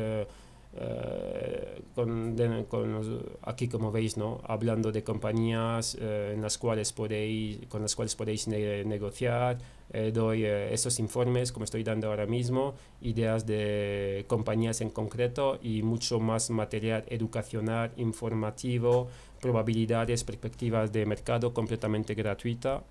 eh, con, aquí como veis, ¿no? hablando de compañías eh, en las cuales podéis, con las cuales podéis negociar, eh, doy esos informes como estoy dando ahora mismo, ideas de compañías en concreto y mucho más material educacional, informativo, probabilidades, perspectivas de mercado completamente gratuita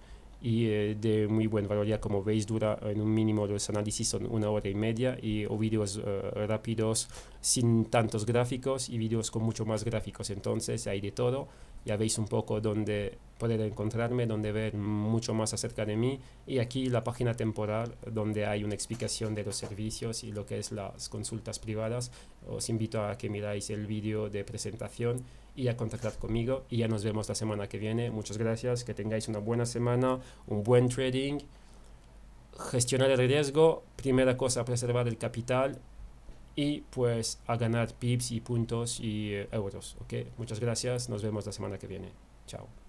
y eh, de muy buen valor. Ya como veis, dura en un mínimo los análisis son una hora y media y o vídeos eh, rápidos sin tantos gráficos y vídeos con mucho más gráficos. Entonces hay de todo. Ya veis un poco dónde poder encontrarme, dónde ver mucho más acerca de mí. Y aquí la página temporal donde hay una explicación de los servicios y lo que es las consultas privadas. Os invito a que miráis el vídeo de presentación y a contactar conmigo. Y ya nos vemos la semana que viene. Muchas gracias, que tengáis una buena semana, un buen trading. Gestionar el riesgo, primera cosa, preservar el capital y pues a ganar pips y puntos y eh, euros. Muchas gracias, nos vemos la semana que viene. Chao.